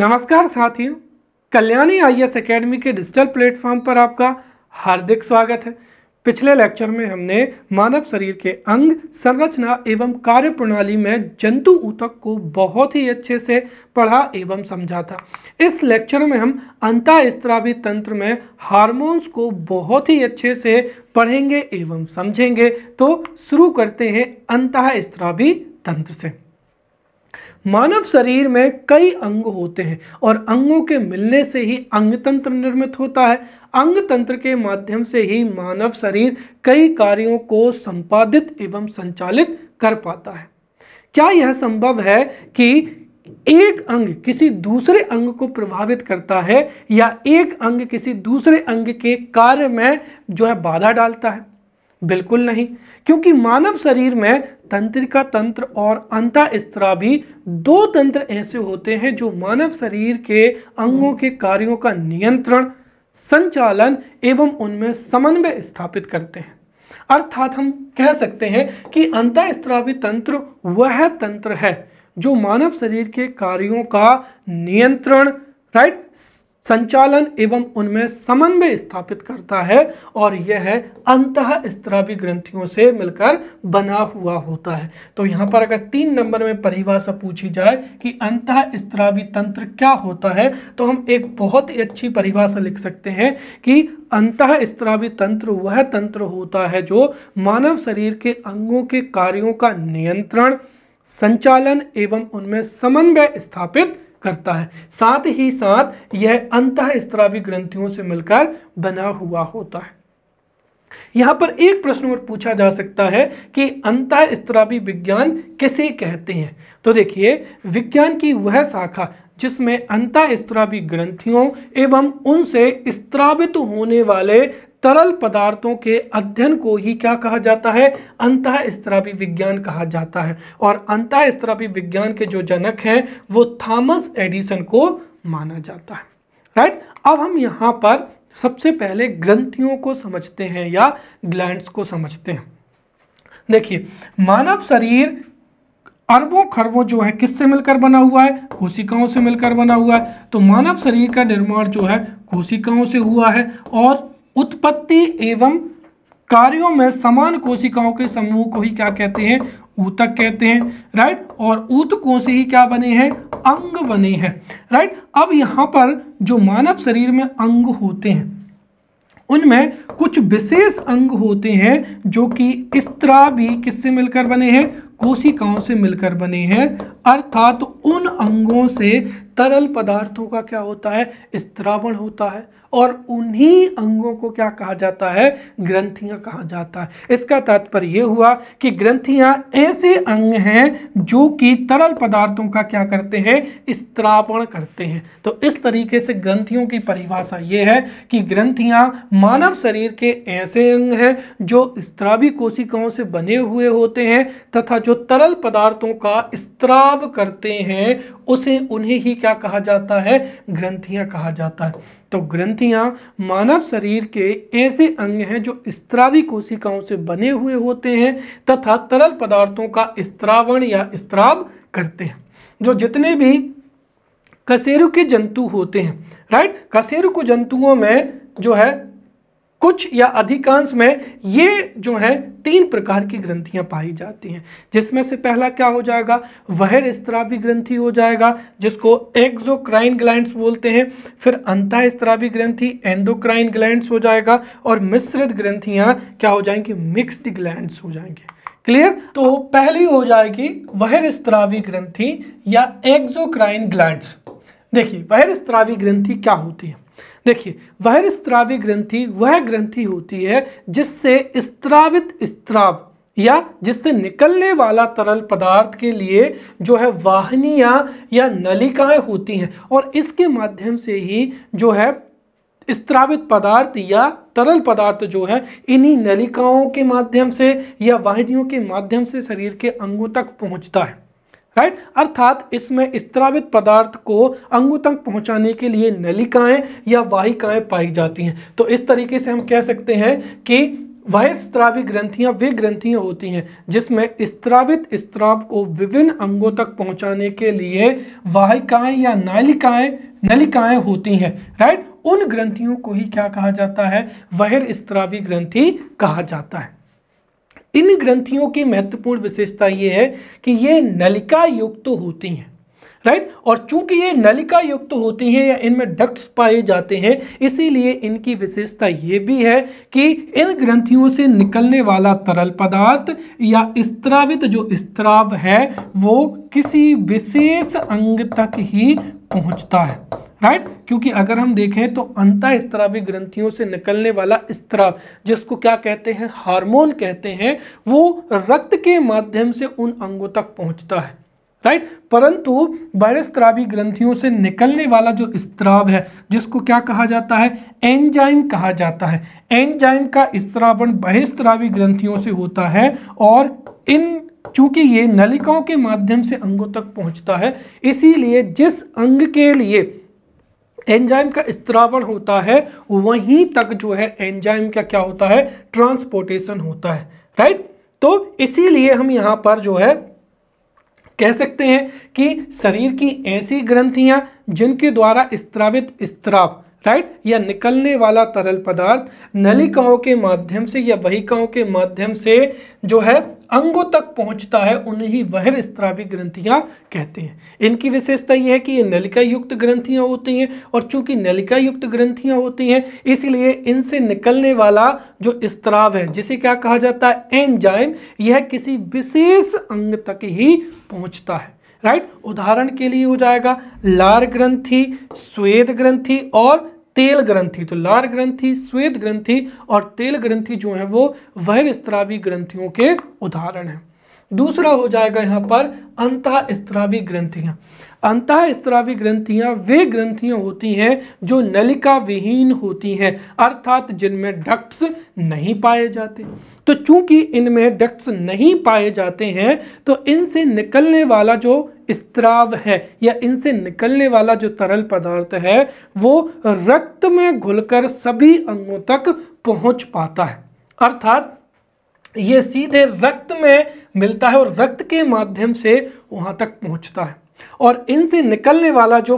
नमस्कार साथियों Kalyani I S academy के डिजिटल प्लेटफॉर्म पर आपका हार्दिक स्वागत है पिछले लेक्चर में हमने मानव शरीर के अंग संरचना एवं कार्य प्रणाली में जंतु ऊतक को बहुत ही अच्छे से पढ़ा एवं समझा था इस लेक्चर में हम अंतःस्त्रावी तंत्र में हार्मोन्स को बहुत ही अच्छे से पढ़ेंगे एवं समझेंगे तो शुरू करते हैं अंतःस्त्रावी तंत्र से मानव शरीर में कई अंग होते हैं और अंगों के मिलने से ही अंग तंत्र निर्मित होता है अंग तंत्र के माध्यम से ही मानव शरीर कई कार्यों को संपादित एवं संचालित कर पाता है क्या यह संभव है कि एक अंग किसी दूसरे अंग को प्रभावित करता है या एक अंग किसी दूसरे अंग के कार्य में जो है बाधा डालता है बिल्कुल नहीं क्योंकि मानव शरीर में तंत्रिका तंत्र और अंतास्त्रा भी दो तंत्र ऐसे होते हैं जो मानव शरीर के अंगों के कार्यों का नियंत्रण संचालन एवं उनमें समन्वय स्थापित करते हैं अर्थात हम कह सकते हैं कि अंतःस्त्रावी तंत्र वह तंत्र है जो मानव शरीर के कार्यों का नियंत्रण राइट संचालन एवं उनमें समन्वय स्थापित करता है और यह अंत स्त्रावी ग्रंथियों से मिलकर बना हुआ होता है तो यहाँ पर अगर तीन नंबर में परिभाषा पूछी जाए कि अंत स्त्रावी तंत्र क्या होता है तो हम एक बहुत ही अच्छी परिभाषा लिख सकते हैं कि अंत स्त्रावी तंत्र वह तंत्र होता है जो मानव शरीर के अंगों के कार्यों का नियंत्रण संचालन एवं उनमें समन्वय स्थापित करता है साथ ही साथ यह अंत स्त्रावी ग्रंथियों से मिलकर बना हुआ होता है यहां पर एक प्रश्न और पूछा जा सकता है कि अंत स्त्रावी विज्ञान किसे कहते हैं तो देखिए विज्ञान की वह शाखा जिसमें अंत स्त्रावी ग्रंथियों एवं उनसे स्त्रावित होने वाले तरल पदार्थों के अध्ययन को ही क्या कहा जाता है अंत स्त्रावी विज्ञान कहा जाता है और अंत स्त्रावी विज्ञान के जो जनक हैं वो थॉमस एडिसन को माना जाता है राइट अब हम यहाँ पर सबसे पहले ग्रंथियों को समझते हैं या ग्लैंड्स को समझते हैं देखिए मानव शरीर अरबों खरबों जो है किससे मिलकर बना हुआ है कोशिकाओं से मिलकर बना हुआ है तो मानव शरीर का निर्माण जो है कोशिकाओं से हुआ है और उत्पत्ति एवं कार्यों में समान कोशिकाओं के समूह को ही क्या कहते हैं ऊतक कहते हैं राइट और ऊतकों से ही क्या बने हैं अंग बने हैं राइट अब यहां पर जो मानव शरीर में अंग होते हैं उनमें कुछ विशेष अंग होते हैं जो कि भी किससे मिलकर बने हैं कोशिकाओं से मिलकर बने हैं अर्थात उन अंगों से तरल पदार्थों का क्या होता है स्त्रावण होता है और उन्हीं अंगों को क्या कहा जाता है ग्रंथियां कहा जाता है इसका तात्पर्य यह हुआ कि ग्रंथियां ऐसे अंग हैं जो कि तरल पदार्थों का क्या करते हैं स्त्रावण करते हैं तो इस तरीके से ग्रंथियों की परिभाषा यह है कि ग्रंथियां मानव शरीर के ऐसे अंग हैं जो स्त्रावी कोशिकाओं से बने हुए होते हैं तथा जो तरल पदार्थों का स्त्राव स्राव करते हैं उसे उन्हें ही क्या कहा जाता है ग्रंथियां कहा जाता है तो ग्रंथियां मानव शरीर के ऐसे अंग हैं जो स्त्रावी कोशिकाओं से बने हुए होते हैं तथा तरल पदार्थों का स्त्रावण या स्त्राव करते हैं जो जितने भी कसेरु के जंतु होते हैं राइट कसेरु को जंतुओं में जो है कुछ या अधिकांश में ये जो है तीन प्रकार की ग्रंथियां पाई जाती हैं जिसमें से पहला क्या हो जाएगा वह स्त्रावी ग्रंथि हो जाएगा जिसको एक्जोक्राइन ग्लैंड्स बोलते हैं फिर अंता स्त्रावी ग्रंथि एंडोक्राइन ग्लैंड्स हो जाएगा और मिश्रित ग्रंथियां क्या हो जाएंगी मिक्स्ड ग्लैंड्स हो जाएंगे क्लियर तो पहली हो जाएगी वहर स्त्रावी ग्रंथि या एक्जोक्राइन ग्लैंड्स देखिए वहर स्त्रावी ग्रंथि क्या होती है देखिए वह स्त्रावी ग्रंथि वह ग्रंथि होती है जिससे स्त्रावित स्त्राव या जिससे निकलने वाला तरल पदार्थ के लिए जो है वाहनिया या नलिकाएं होती हैं और इसके माध्यम से ही जो है स्त्रावित पदार्थ या तरल पदार्थ जो है इन्हीं नलिकाओं के माध्यम से या वाहिनियों के माध्यम से शरीर के अंगों तक पहुंचता है राइट अर्थात इसमें स्त्रावित पदार्थ को अंगों तक पहुंचाने के लिए नलिकाएं या वाहिकाएं पाई जाती हैं तो इस तरीके से हम कह सकते हैं कि वह स्त्रावी ग्रंथियां वे ग्रंथियां होती हैं जिसमें स्त्रावित स्त्राव को विभिन्न अंगों तक पहुंचाने के लिए वाहिकाएं या नालिकाएं नलिकाएं होती हैं राइट उन ग्रंथियों को ही क्या कहा जाता है वह स्त्रावी ग्रंथि कहा जाता है इन ग्रंथियों की महत्वपूर्ण विशेषता ये है कि ये नलिका युक्त तो होती हैं राइट और चूंकि ये नलिका युक्त तो होती हैं या इनमें डक्ट्स पाए जाते हैं इसीलिए इनकी विशेषता ये भी है कि इन ग्रंथियों से निकलने वाला तरल पदार्थ या स्त्रावित जो स्त्राव है वो किसी विशेष अंग तक ही पहुंचता है राइट right? क्योंकि अगर हम देखें तो अंतः स्त्रावी ग्रंथियों से निकलने वाला स्त्राव जिसको क्या कहते हैं हार्मोन कहते हैं वो रक्त के माध्यम से उन अंगों तक पहुंचता है राइट right? परंतु बहिस्त्रावी ग्रंथियों से निकलने वाला जो स्त्राव है जिसको क्या कहा जाता है एंजाइम कहा जाता है एंजाइम का स्त्रावण बहिस्त्रावी ग्रंथियों से होता है और इन चूंकि ये नलिकाओं के माध्यम से अंगों तक पहुंचता है इसीलिए जिस अंग के लिए एंजाइम का स्त्रावण होता है वहीं तक जो है एंजाइम का क्या होता है ट्रांसपोर्टेशन होता है राइट तो इसीलिए हम यहां पर जो है कह सकते हैं कि शरीर की ऐसी ग्रंथियां जिनके द्वारा स्त्रावित स्त्राव राइट या निकलने वाला तरल पदार्थ नलिकाओं hmm. के माध्यम से या वहिकाओं के माध्यम से जो है अंगों तक पहुंचता है उन्हें वहर स्त्रावी ग्रंथियां कहते हैं इनकी विशेषता यह है कि ये नलिका युक्त ग्रंथियां होती हैं और चूंकि नलिका युक्त ग्रंथियां होती हैं इसलिए इनसे निकलने वाला जो स्त्राव है जिसे क्या कहा जाता है एंजाइम यह किसी विशेष अंग तक ही पहुंचता है राइट उदाहरण के लिए हो जाएगा लार ग्रंथि स्वेद ग्रंथि और तेल ग्रंथि तो लार ग्रंथि स्वेद ग्रंथि और तेल ग्रंथि जो है वो स्त्रावी ग्रंथियों के उदाहरण है दूसरा हो जाएगा यहाँ पर अंत स्त्रावी ग्रंथियां अंत स्त्रावी ग्रंथियां वे ग्रंथियां होती हैं जो नलिका विहीन होती हैं अर्थात जिनमें डक्ट्स नहीं पाए जाते तो चूंकि इनमें डक्ट्स नहीं पाए जाते हैं तो इनसे निकलने वाला जो स्त्राव है या इनसे निकलने वाला जो तरल पदार्थ है वो रक्त में घुलकर सभी अंगों तक पहुंच पाता है अर्थात ये सीधे रक्त में मिलता है और रक्त के माध्यम से वहां तक पहुंचता है और इनसे निकलने वाला जो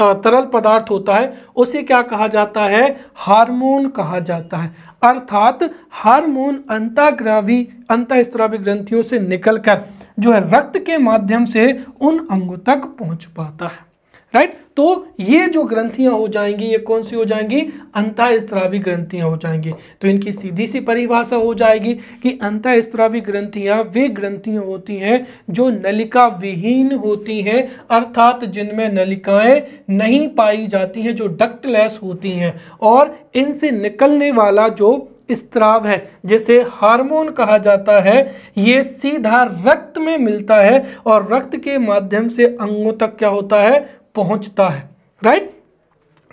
तरल पदार्थ होता है उसे क्या कहा जाता है हार्मोन कहा जाता है अर्थात हार्मोन अंताग्रावी अंतःस्त्रावी ग्रंथियों से निकलकर जो है रक्त के माध्यम से उन अंगों तक पहुंच पाता है राइट तो ये जो ग्रंथियां हो जाएंगी ये कौन सी हो जाएंगी अंतःस्त्रावी ग्रंथियां हो जाएंगी तो इनकी सीधी सी परिभाषा हो जाएगी कि अंतःस्त्रावी ग्रंथियां वे ग्रंथियां होती हैं जो नलिका विहीन होती हैं अर्थात जिनमें नलिकाएं नहीं पाई जाती हैं जो डक्टलेस होती हैं और इनसे निकलने वाला जो स्त्राव है जिसे हार्मोन कहा जाता है ये सीधा रक्त में मिलता है और रक्त के माध्यम से अंगों तक क्या होता है पहुंचता है राइट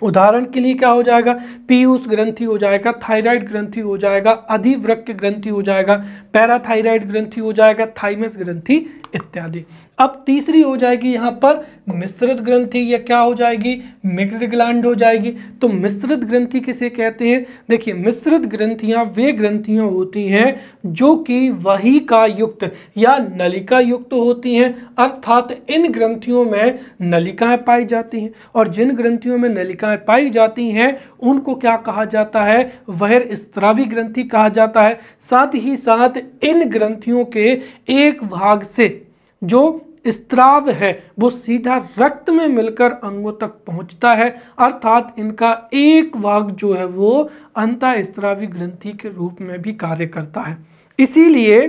उदाहरण के लिए क्या हो जाएगा पीयूष ग्रंथि हो जाएगा थायराइड ग्रंथि हो जाएगा अधिवृक्क ग्रंथि हो जाएगा पैराथायराइड ग्रंथि हो जाएगा थाइमस ग्रंथि इत्यादि अब तीसरी हो जाएगी यहाँ पर मिश्रित ग्रंथि या क्या हो जाएगी मिक्स्ड ग्लैंड हो जाएगी तो मिश्रित ग्रंथि किसे कहते हैं देखिए मिश्रित ग्रंथियाँ वे ग्रंथियाँ होती हैं जो कि वही का युक्त या नलिका युक्त होती हैं अर्थात इन ग्रंथियों में नलिकाएं पाई जाती हैं और जिन ग्रंथियों में नलिकाएं पाई जाती हैं उनको क्या कहा जाता है वह स्त्रावी ग्रंथि कहा जाता है साथ ही साथ इन ग्रंथियों के एक भाग से जो स्त्राव है वो सीधा रक्त में मिलकर अंगों तक पहुंचता है अर्थात इनका एक भाग जो है वो अंतः स्त्रावी ग्रंथि के रूप में भी कार्य करता है इसीलिए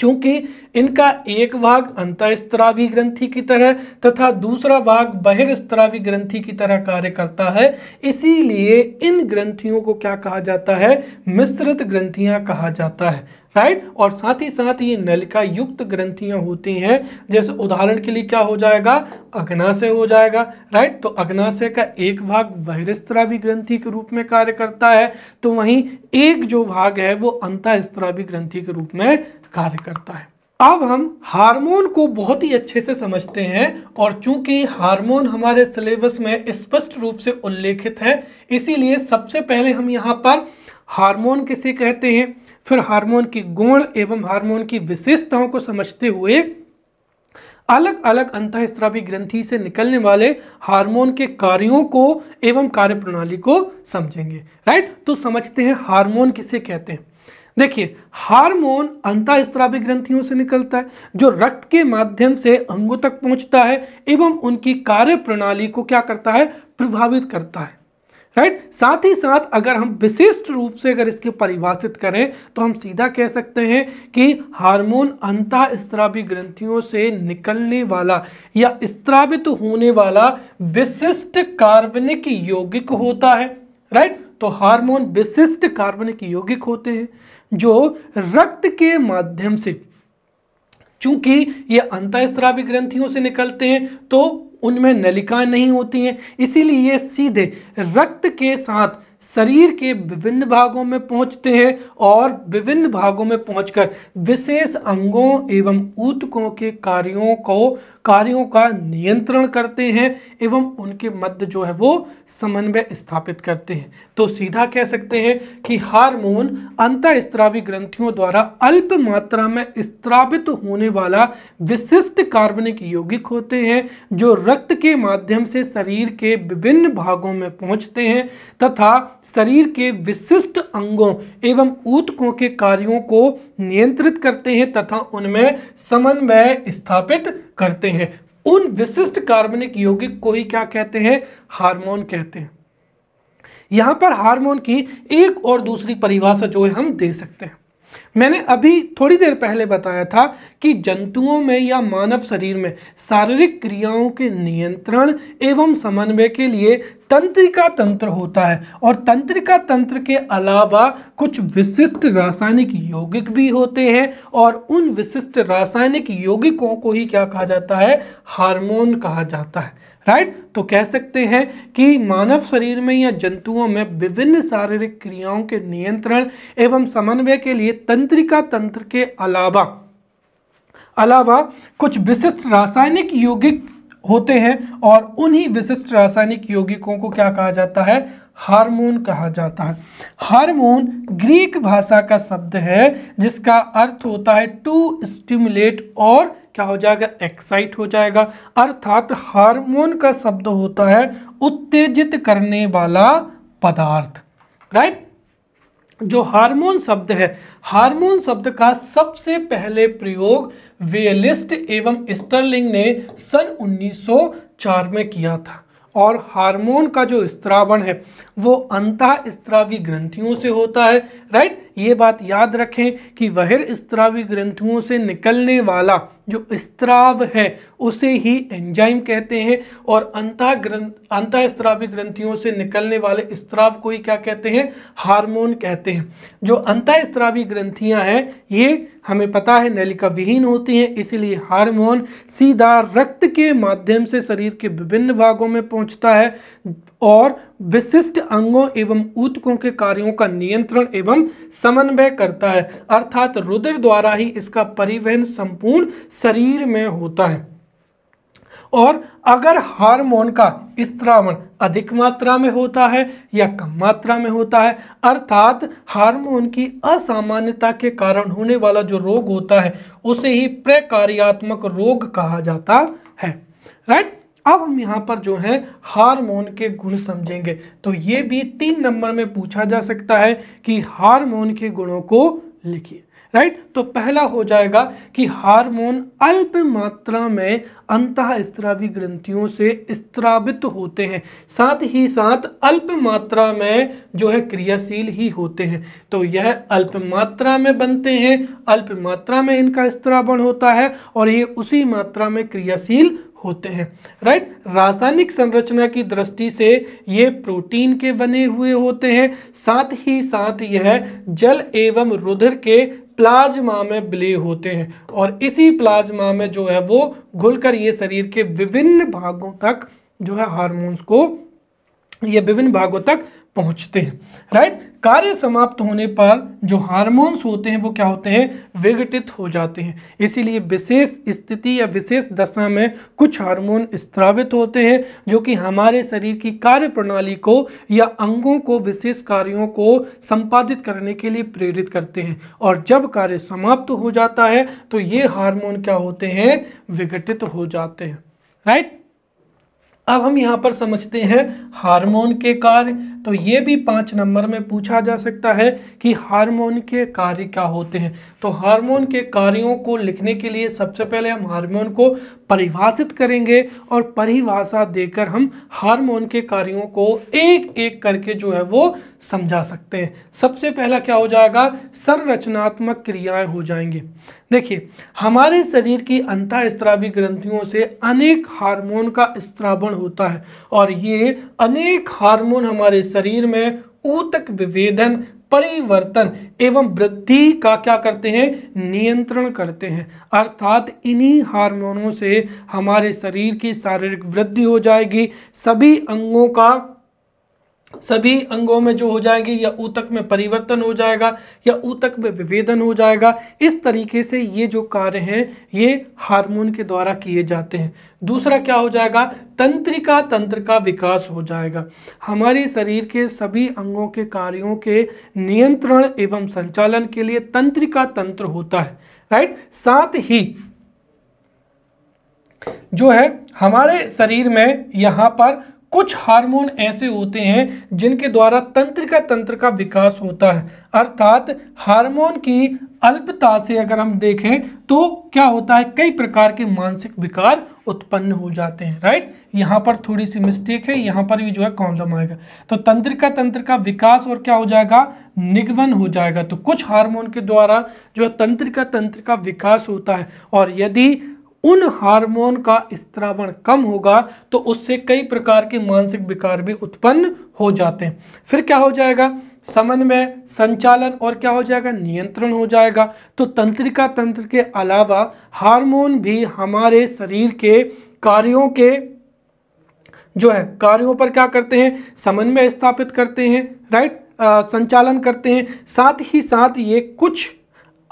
चूंकि इनका एक भाग अंतःस्त्रावी ग्रंथि की तरह तथा दूसरा भाग बहिर्स्त्रावी ग्रंथि की तरह कार्य करता है इसीलिए इन ग्रंथियों को क्या कहा जाता है मिश्रित ग्रंथियां कहा जाता है राइट और साथ ही साथ ये नलिका युक्त ग्रंथियां होती हैं जैसे उदाहरण के लिए क्या हो जाएगा अग्नाशय हो जाएगा राइट तो अग्नाशय का एक भाग बहिस्त्रावी ग्रंथि के रूप में कार्य करता है तो वहीं एक जो भाग है वो अंतःस्त्रावी ग्रंथि के रूप में कार्य करता है अब हम हार्मोन को बहुत ही अच्छे से समझते हैं और चूंकि हार्मोन हमारे सिलेबस में स्पष्ट रूप से उल्लेखित है इसीलिए सबसे पहले हम यहाँ पर हार्मोन किसे कहते हैं फिर हार्मोन की गुण एवं हार्मोन की विशेषताओं को समझते हुए अलग अलग अंतःस्त्रावी ग्रंथि से निकलने वाले हार्मोन के कार्यों को एवं कार्य प्रणाली को समझेंगे राइट तो समझते हैं हार्मोन किसे कहते हैं देखिए हार्मोन अंतःस्त्रावी ग्रंथियों से निकलता है जो रक्त के माध्यम से अंगों तक पहुंचता है एवं उनकी कार्य प्रणाली को क्या करता है प्रभावित करता है राइट साथ ही साथ अगर हम विशिष्ट रूप से अगर इसके परिभाषित करें तो हम सीधा कह सकते हैं कि हार्मोन अंतःस्त्रावी ग्रंथियों से निकलने वाला या स्त्रावित होने वाला विशिष्ट कार्बनिक यौगिक होता है राइट तो हार्मोन विशिष्ट कार्बनिक यौगिक होते हैं जो रक्त के माध्यम से चूंकि ये अंतःस्त्रावी ग्रंथियों से निकलते हैं तो उनमें नलिकाएं नहीं होती हैं इसीलिए ये सीधे रक्त के साथ शरीर के विभिन्न भागों में पहुंचते हैं और विभिन्न भागों में पहुंचकर विशेष अंगों एवं ऊतकों के कार्यों को कार्यों का नियंत्रण करते हैं एवं उनके मध्य जो है वो समन्वय स्थापित करते हैं तो सीधा कह सकते हैं कि हार्मोन अंतःस्त्रावी स्त्रावी ग्रंथियों द्वारा अल्प मात्रा में स्त्रावित होने वाला विशिष्ट कार्बनिक यौगिक होते हैं जो रक्त के माध्यम से शरीर के विभिन्न भागों में पहुंचते हैं तथा शरीर के विशिष्ट अंगों एवं ऊतकों के कार्यों को नियंत्रित करते हैं तथा उनमें समन्वय स्थापित करते हैं उन विशिष्ट कार्बनिक यौगिक को ही क्या कहते हैं हार्मोन कहते हैं यहां पर हार्मोन की एक और दूसरी परिभाषा जो है हम दे सकते हैं मैंने अभी थोड़ी देर पहले बताया था कि जंतुओं में या मानव शरीर में शारीरिक क्रियाओं के नियंत्रण एवं समन्वय के लिए तंत्रिका तंत्र होता है और तंत्रिका तंत्र के अलावा कुछ विशिष्ट रासायनिक यौगिक भी होते हैं और उन विशिष्ट रासायनिक यौगिकों को ही क्या कहा जाता है हार्मोन कहा जाता है राइट तो कह सकते हैं कि मानव शरीर में या जंतुओं में विभिन्न शारीरिक क्रियाओं के नियंत्रण एवं समन्वय के लिए तंत्रिका तंत्र के अलावा अलावा कुछ विशिष्ट रासायनिक यौगिक होते हैं और उन्हीं विशिष्ट रासायनिक यौगिकों को क्या कहा जाता है हार्मोन कहा जाता है हार्मोन ग्रीक भाषा का शब्द है जिसका अर्थ होता है टू स्टिमुलेट और क्या हो जाएगा एक्साइट हो जाएगा अर्थात हार्मोन का शब्द होता है उत्तेजित करने वाला पदार्थ राइट जो हार्मोन शब्द है हार्मोन शब्द का सबसे पहले प्रयोग वेलिस्ट एवं स्टर्लिंग ने सन 1904 में किया था और हार्मोन का जो स्त्रावण है वो अंतः स्त्रावी ग्रंथियों से होता है राइट ये बात याद रखें कि वहर स्त्रावी ग्रंथियों से निकलने वाला जो स्त्राव है उसे ही एंजाइम कहते हैं और अंतः ग्रंथ अंतः स्त्रावी ग्रंथियों से निकलने वाले स्त्राव को ही क्या कहते हैं हार्मोन कहते हैं जो अंतः स्त्रावी ग्रंथियां हैं ये हमें पता है नलिका विहीन होती हैं इसलिए हार्मोन सीधा रक्त के माध्यम से शरीर के विभिन्न भागों में पहुंचता है और विशिष्ट अंगों एवं ऊतकों के कार्यों का नियंत्रण एवं समन्वय करता है अर्थात रुद्र द्वारा ही इसका परिवहन संपूर्ण शरीर में होता है और अगर हार्मोन का स्त्रावण अधिक मात्रा में होता है या कम मात्रा में होता है अर्थात हार्मोन की असामान्यता के कारण होने वाला जो रोग होता है उसे ही प्रकार्यात्मक रोग कहा जाता है राइट अब हम यहाँ पर जो है हार्मोन के गुण समझेंगे तो ये भी तीन नंबर में पूछा जा सकता है कि हार्मोन के गुणों को लिखिए राइट तो पहला हो जाएगा कि हार्मोन अल्प मात्रा में अंत स्त्रावी ग्रंथियों से स्त्रावित होते हैं साथ ही साथ अल्प मात्रा में जो है क्रियाशील ही होते हैं तो यह अल्प मात्रा में बनते हैं अल्प मात्रा में इनका स्त्रावण होता है और ये उसी मात्रा में क्रियाशील होते हैं राइट रासायनिक संरचना की दृष्टि से ये प्रोटीन के बने हुए होते हैं साथ ही साथ यह जल एवं रुधिर के प्लाज्मा में बिले होते हैं और इसी प्लाज्मा में जो है वो घुलकर ये शरीर के विभिन्न भागों तक जो है हार्मोन्स को ये विभिन्न भागों तक पहुंचते हैं राइट कार्य समाप्त होने पर जो हार्मोन्स होते हैं वो क्या होते हैं विघटित हो जाते हैं इसीलिए विशेष स्थिति या विशेष दशा में कुछ हार्मोन स्त्रावित होते हैं जो कि हमारे शरीर की कार्य प्रणाली को या अंगों को विशेष कार्यों को संपादित करने के लिए प्रेरित करते हैं और जब कार्य समाप्त हो जाता है तो ये हारमोन क्या होते हैं विघटित हो जाते हैं राइट अब हम यहाँ पर समझते हैं हार्मोन के कार्य तो ये भी पाँच नंबर में पूछा जा सकता है कि हार्मोन के कार्य क्या होते हैं तो हार्मोन के कार्यों को लिखने के लिए सबसे पहले हम हार्मोन को परिभाषित करेंगे और परिभाषा देकर हम हार्मोन के कार्यों को एक एक करके जो है वो समझा सकते हैं सबसे पहला क्या हो जाएगा संरचनात्मक क्रियाएं हो जाएंगे देखिए हमारे शरीर की अंतःस्त्रावी ग्रंथियों से अनेक हार्मोन का स्त्रावण होता है और ये अनेक हार्मोन हमारे शरीर में ऊतक विभेदन परिवर्तन एवं वृद्धि का क्या करते हैं नियंत्रण करते हैं अर्थात इन्हीं हार्मोनों से हमारे शरीर की शारीरिक वृद्धि हो जाएगी सभी अंगों का सभी अंगों में जो हो जाएगी या ऊतक में परिवर्तन हो जाएगा या ऊतक में विभेदन हो जाएगा इस तरीके से ये जो कार्य हैं ये हार्मोन के द्वारा किए जाते हैं दूसरा क्या हो जाएगा तंत्रिका तंत्र का विकास हो जाएगा हमारे शरीर के सभी अंगों के कार्यों के नियंत्रण एवं संचालन के लिए तंत्रिका तंत्र होता है राइट साथ ही जो है हमारे शरीर में यहाँ पर कुछ हार्मोन ऐसे होते हैं जिनके द्वारा तंत्रिका तंत्र का विकास होता है अर्थात हार्मोन की अल्पता से अगर हम देखें तो क्या होता है कई प्रकार के मानसिक विकार उत्पन्न हो जाते हैं राइट यहाँ पर थोड़ी सी मिस्टेक है यहाँ पर भी जो है कॉम्बलम आएगा तो तंत्रिका तंत्र का विकास और क्या हो जाएगा निगवन हो जाएगा तो कुछ हार्मोन के द्वारा जो है तंत्रिका तंत्र का विकास होता है और यदि उन हार्मोन का स्त्रावण कम होगा तो उससे कई प्रकार के मानसिक विकार भी उत्पन्न हो जाते हैं फिर क्या हो जाएगा समन्वय संचालन और क्या हो जाएगा नियंत्रण हो जाएगा तो तंत्रिका तंत्र के अलावा हार्मोन भी हमारे शरीर के कार्यों के जो है कार्यों पर क्या करते हैं समन्वय स्थापित करते हैं राइट आ, संचालन करते हैं साथ ही साथ ये कुछ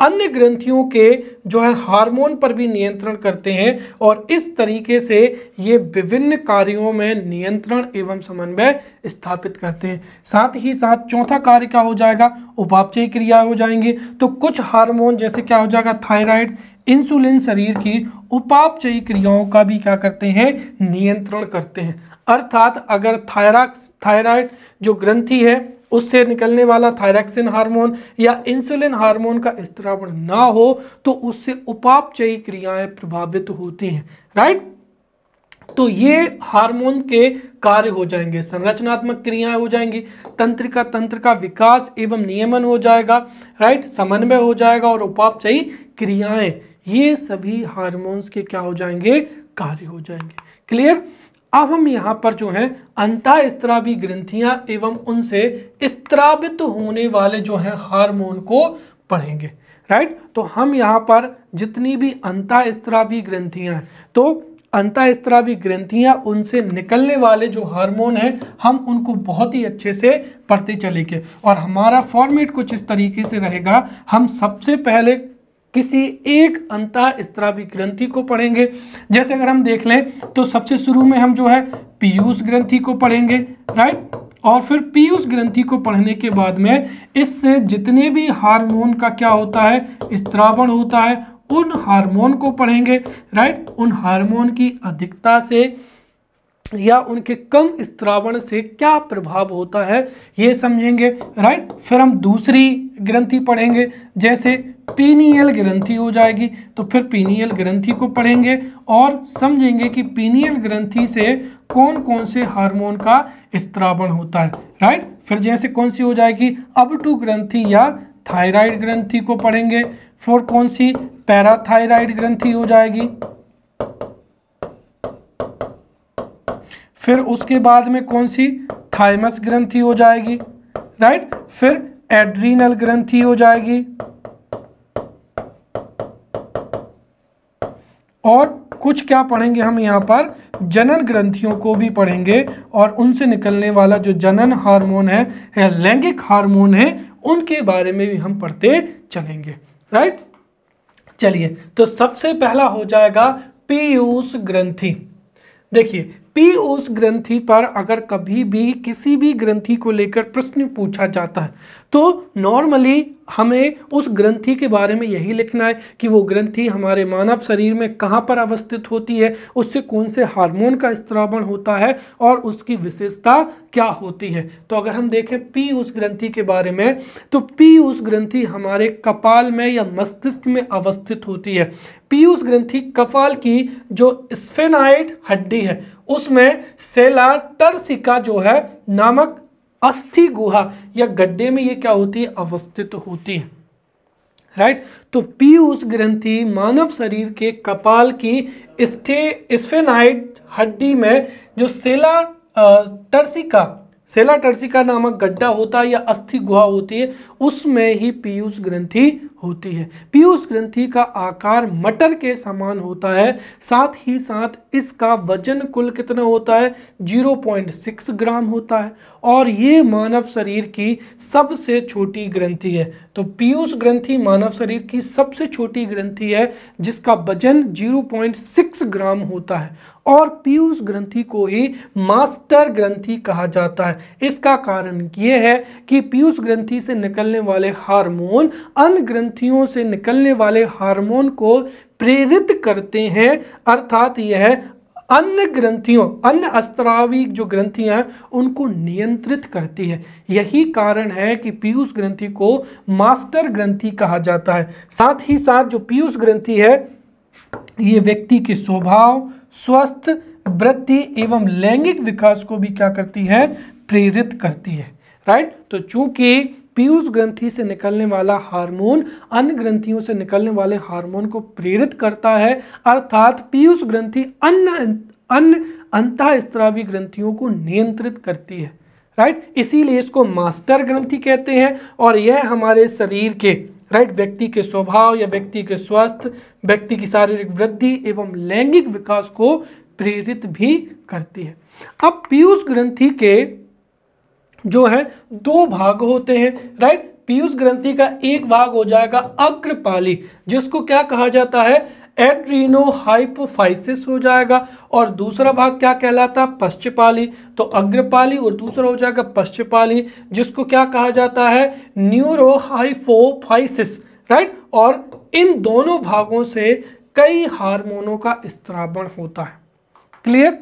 अन्य ग्रंथियों के जो है हार्मोन पर भी नियंत्रण करते हैं और इस तरीके से ये विभिन्न कार्यों में नियंत्रण एवं समन्वय स्थापित करते हैं साथ ही साथ चौथा कार्य क्या हो जाएगा उपापचय क्रिया हो जाएंगे तो कुछ हार्मोन जैसे क्या हो जाएगा थायराइड इंसुलिन शरीर की उपापचयी क्रियाओं का भी क्या करते हैं नियंत्रण करते हैं अर्थात अगर थायरा थायराइड जो ग्रंथि है उससे निकलने वाला थायरेक्सिन हार्मोन या इंसुलिन हार्मोन का स्त्रावण ना हो तो उससे उपापचयी क्रियाएं प्रभावित होती हैं राइट तो ये हार्मोन के कार्य हो जाएंगे संरचनात्मक क्रियाएं हो जाएंगी तंत्र का तंत्र का विकास एवं नियमन हो जाएगा राइट समन्वय हो जाएगा और उपापचयी क्रियाएं ये सभी हार्मोन्स के क्या हो जाएंगे कार्य हो जाएंगे क्लियर अब हम यहाँ पर जो है अंता स्त्रावी ग्रंथियां एवं उनसे स्त्रावित होने वाले जो है हार्मोन को पढ़ेंगे राइट तो हम यहाँ पर जितनी भी अंता स्त्रावी ग्रंथियां हैं तो अंता स्त्रावी ग्रंथियां उनसे निकलने वाले जो हार्मोन हैं हम उनको बहुत ही अच्छे से पढ़ते चलेंगे और हमारा फॉर्मेट कुछ इस तरीके से रहेगा हम सबसे पहले किसी एक अंत स्त्रावी ग्रंथि को पढ़ेंगे जैसे अगर हम देख लें तो सबसे शुरू में हम जो है पीयूष ग्रंथि को पढ़ेंगे राइट और फिर पीयूष ग्रंथि को पढ़ने के बाद में इससे जितने भी हार्मोन का क्या होता है स्त्रावण होता है उन हार्मोन को पढ़ेंगे राइट उन हार्मोन की अधिकता से या उनके कम स्त्रावण से क्या प्रभाव होता है ये समझेंगे राइट फिर हम दूसरी ग्रंथि पढ़ेंगे जैसे पीनियल ग्रंथि हो जाएगी तो फिर पीनियल ग्रंथि को पढ़ेंगे और समझेंगे कि पीनियल ग्रंथि से कौन कौन से हार्मोन का स्त्रावण होता है राइट फिर जैसे कौन सी हो जाएगी अब टू ग्रंथि या थायराइड ग्रंथि को पढ़ेंगे फोर कौन सी पैराथायराइड ग्रंथि हो जाएगी फिर उसके बाद में कौन सी थाइमस ग्रंथि हो जाएगी राइट फिर एड्रीनल ग्रंथि हो जाएगी और कुछ क्या पढ़ेंगे हम यहाँ पर जनन ग्रंथियों को भी पढ़ेंगे और उनसे निकलने वाला जो जनन हार्मोन है या लैंगिक हार्मोन है उनके बारे में भी हम पढ़ते चलेंगे राइट चलिए तो सबसे पहला हो जाएगा पीयूष ग्रंथि देखिए पी उस ग्रंथि पर अगर कभी भी किसी भी ग्रंथि को लेकर प्रश्न पूछा जाता है तो नॉर्मली हमें उस ग्रंथि के बारे में यही लिखना है कि वो ग्रंथि हमारे मानव शरीर में कहाँ पर अवस्थित होती है उससे कौन से हार्मोन का स्त्रावण होता है और उसकी विशेषता क्या होती है तो अगर हम देखें पी उस ग्रंथि के बारे में तो पी उस ग्रंथि हमारे कपाल में या मस्तिष्क में अवस्थित होती है पीयूष ग्रंथि कपाल की जो स्फेनाइड हड्डी है उसमें सेला टर्सिका जो है नामक अस्थि गुहा या गड्ढे में ये क्या होती है अवस्थित होती है राइट तो पीयूष ग्रंथि मानव शरीर के कपाल की स्टे स्फेनाइड हड्डी में जो सेला टर्सिका सेला टर्सिका नामक गड्ढा होता है या अस्थि गुहा होती है उसमें ही पीयूष ग्रंथि होती है पीयूष ग्रंथि का आकार मटर के समान होता है साथ ही साथ इसका वजन कुल कितना होता है 0.6 ग्राम होता है और ये मानव शरीर की सबसे छोटी ग्रंथि है तो पीयूष ग्रंथि मानव शरीर की सबसे छोटी ग्रंथि है जिसका वजन 0.6 ग्राम होता है और पीयूष ग्रंथि को ही मास्टर ग्रंथि कहा जाता है इसका कारण यह है कि पीयूष ग्रंथि से निकलने वाले हार्मोन अन्य ग्रंथियों से निकलने वाले हार्मोन को प्रेरित करते हैं अर्थात यह अन्य ग्रंथियों अन्य अस्त्रावी जो ग्रंथियां हैं उनको नियंत्रित करती है यही कारण है कि पीयूष ग्रंथि को मास्टर ग्रंथि कहा जाता है साथ ही साथ जो पीयूष ग्रंथि है ये व्यक्ति के स्वभाव स्वस्थ वृत्ति एवं लैंगिक विकास को भी क्या करती है प्रेरित करती है राइट तो चूंकि पीयूष ग्रंथि से निकलने वाला हार्मोन अन्य ग्रंथियों से निकलने वाले हार्मोन को प्रेरित करता है अर्थात पीयूष ग्रंथि अन्य अन्य अंतःस्त्रावी ग्रंथियों को नियंत्रित करती है राइट इसीलिए इसको मास्टर ग्रंथि कहते हैं और यह हमारे शरीर के राइट व्यक्ति के स्वभाव या व्यक्ति के स्वास्थ्य व्यक्ति की शारीरिक वृद्धि एवं लैंगिक विकास को प्रेरित भी करती है अब पीयूष ग्रंथि के जो है दो भाग होते हैं राइट पीयूष ग्रंथि का एक भाग हो जाएगा अग्रपाली जिसको क्या कहा जाता है एड्रीनो हाइपोफाइसिस हो जाएगा और दूसरा भाग क्या कहलाता है पश्चपाली तो अग्रपाली और दूसरा हो जाएगा पश्चपाली जिसको क्या कहा जाता है न्यूरोहाइफोफाइसिस राइट और इन दोनों भागों से कई हार्मोनों का स्त्रावण होता है क्लियर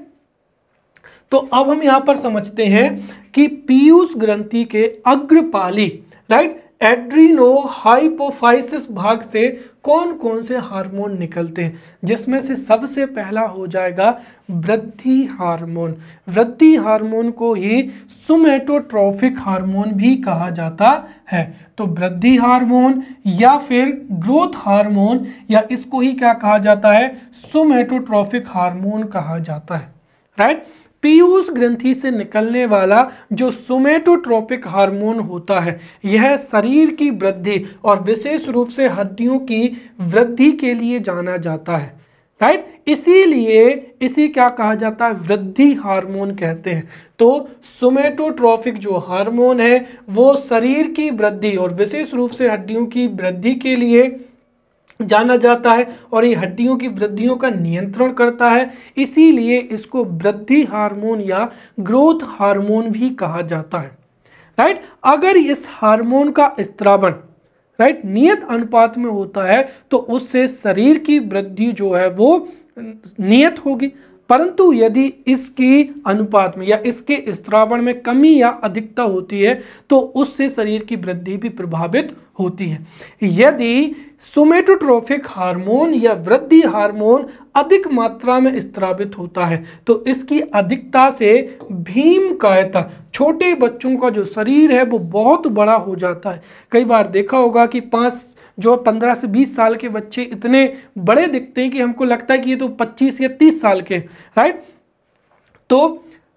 तो अब हम यहाँ पर समझते हैं कि पीयूष ग्रंथि के अग्रपाली राइट एड्रीनो हाइपोफाइसिस भाग से कौन कौन से हार्मोन निकलते हैं जिसमें से सबसे पहला हो जाएगा वृद्धि हार्मोन वृद्धि हार्मोन को ही सुमेटोट्रॉफिक हार्मोन भी कहा जाता है तो वृद्धि हार्मोन या फिर ग्रोथ हार्मोन या इसको ही क्या कहा जाता है सुमेटोट्रॉफिक हार्मोन कहा जाता है राइट right? पीयूष ग्रंथि से निकलने वाला जो सोमेटोट्रोपिक हार्मोन होता है यह शरीर की वृद्धि और विशेष रूप से हड्डियों की वृद्धि के लिए जाना जाता है राइट इसीलिए इसी क्या कहा जाता है वृद्धि हार्मोन कहते हैं तो सोमेटोट्रॉफिक जो हार्मोन है वो शरीर की वृद्धि और विशेष रूप से हड्डियों की वृद्धि के लिए जाना जाता है और ये हड्डियों की वृद्धियों का नियंत्रण करता है इसीलिए इसको वृद्धि हार्मोन या ग्रोथ हार्मोन भी कहा जाता है राइट अगर इस हार्मोन का स्त्रावण राइट नियत अनुपात में होता है तो उससे शरीर की वृद्धि जो है वो नियत होगी परंतु यदि इसकी अनुपात में या इसके स्त्रावण में कमी या अधिकता होती है तो उससे शरीर की वृद्धि भी प्रभावित होती है यदि सोमेटोट्रोफिक हार्मोन या वृद्धि हार्मोन अधिक मात्रा में स्त्रावित होता है तो इसकी अधिकता से भीम कायता छोटे बच्चों का जो शरीर है वो बहुत बड़ा हो जाता है कई बार देखा होगा कि पाँच जो 15 से 20 साल के बच्चे इतने बड़े दिखते हैं कि हमको लगता है कि ये तो 25 या 30 साल के राइट तो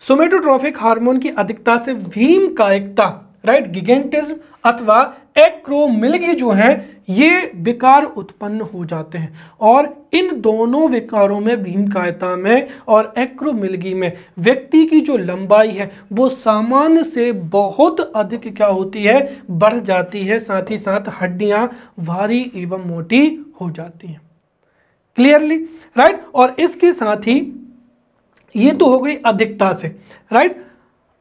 सोमेटोट्रोफिक हार्मोन की अधिकता से भीम कायकता राइट गिगेंटिज्म अथवा एक्रोमिलगी जो है ये विकार उत्पन्न हो जाते हैं और इन दोनों विकारों में भीमकायता में और एक्रोमिलगी में व्यक्ति की जो लंबाई है वो सामान्य से बहुत अधिक क्या होती है बढ़ जाती है साथ ही साथ हड्डियां भारी एवं मोटी हो जाती हैं क्लियरली राइट और इसके साथ ही ये तो हो गई अधिकता से राइट